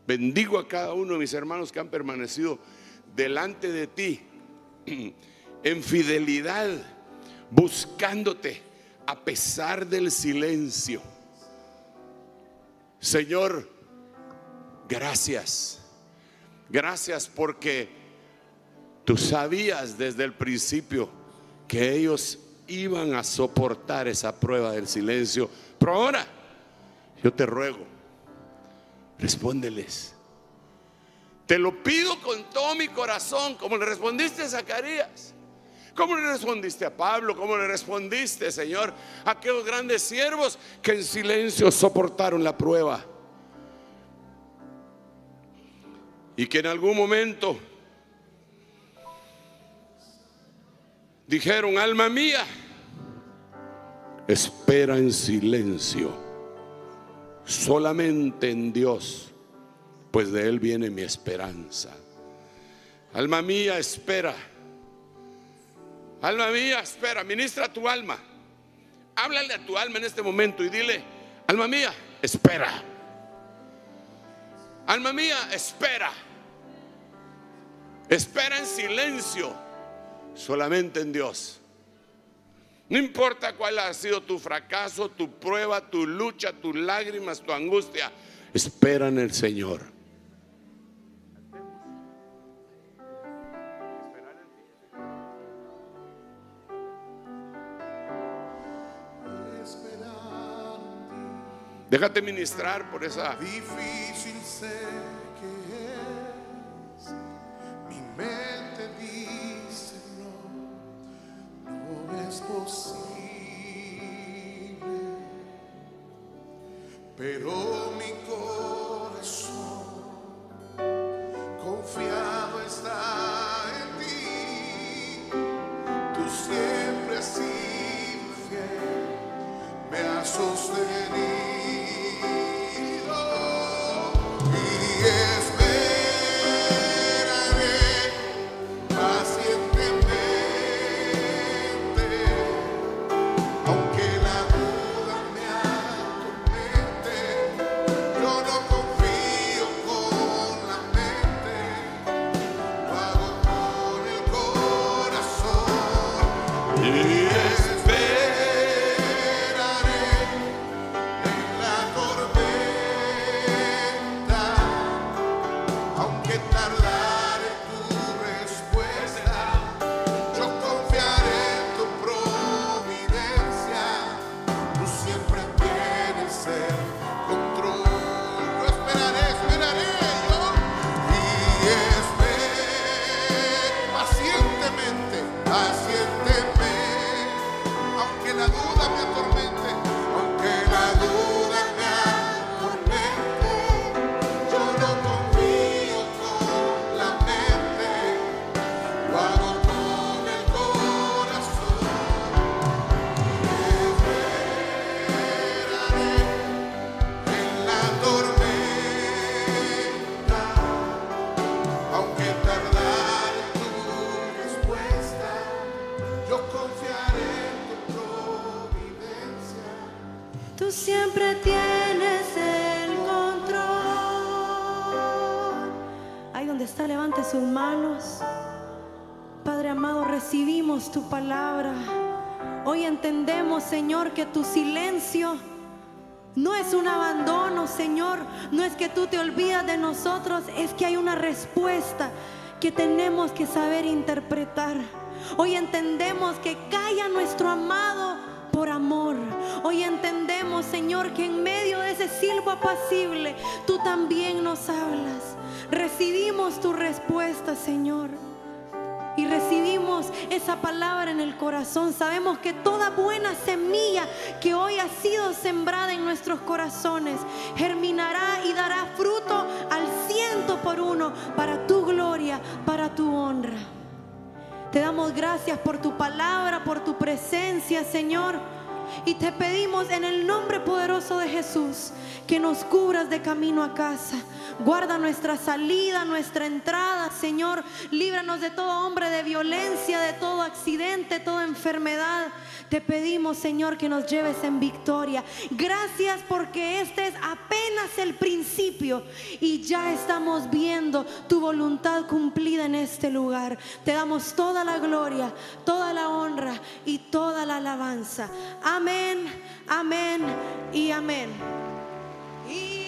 Bendigo a cada uno de mis hermanos que han permanecido delante de ti en fidelidad, buscándote a pesar del silencio. Señor, gracias. Gracias porque tú sabías desde el principio que ellos iban a soportar esa prueba del silencio. Pero ahora, yo te ruego, respóndeles. Te lo pido con todo mi corazón, como le respondiste a Zacarías, como le respondiste a Pablo, como le respondiste, Señor, a aquellos grandes siervos que en silencio soportaron la prueba. Y que en algún momento Dijeron, alma mía, espera en silencio, solamente en Dios, pues de Él viene mi esperanza. Alma mía, espera. Alma mía, espera. Ministra tu alma. Háblale a tu alma en este momento y dile, alma mía, espera. Alma mía, espera. Espera en silencio solamente en Dios. No importa cuál ha sido tu fracaso, tu prueba, tu lucha, tus lágrimas, tu angustia, espera en el Señor. en Déjate ministrar por esa difícil ser Pero tu palabra. Hoy entendemos, Señor, que tu silencio no es un abandono, Señor. No es que tú te olvidas de nosotros, es que hay una respuesta que tenemos que saber interpretar. Hoy entendemos que calla nuestro amado por amor. Hoy entendemos, Señor, que en medio de ese silbo apacible, tú también nos hablas. Recibimos tu respuesta, Señor y recibimos esa palabra en el corazón. Sabemos que toda buena semilla que hoy ha sido sembrada en nuestros corazones germinará y dará fruto al ciento por uno para tu gloria, para tu honra. Te damos gracias por tu palabra, por tu presencia, Señor. Y te pedimos en el nombre poderoso de Jesús que nos cubras de camino a casa. Guarda nuestra salida, nuestra entrada, Señor. Líbranos de todo hombre de violencia, de todo accidente, toda enfermedad. Te pedimos, Señor, que nos lleves en victoria. Gracias porque este es apenas el principio y ya estamos viendo tu voluntad cumplida en este lugar. Te damos toda la gloria, toda la honra y toda la alabanza. Amén Amén, amén y amén. Y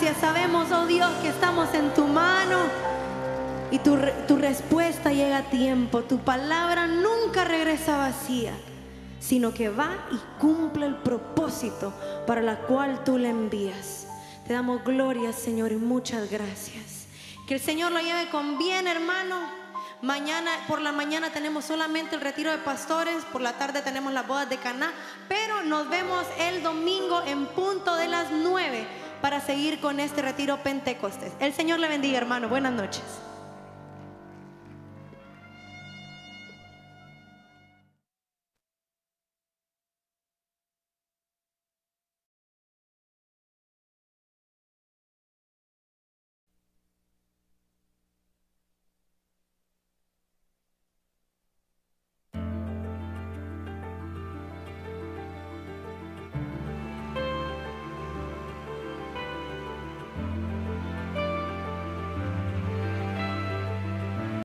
gracias. Sabemos, oh Dios, que estamos en tu mano y tu, respuesta llega a tiempo. Tu palabra nunca regresa vacía, sino que va y cumple el propósito para la cual tú la envías. Te damos gloria, Señor, y muchas gracias. Que el Señor lo lleve con bien, hermano. Mañana, por la mañana tenemos solamente el retiro de pastores, por la tarde tenemos las bodas de Caná, pero nos vemos el domingo en punto de las nueve para seguir con este retiro Pentecostés. El Señor le bendiga, hermano. Buenas noches.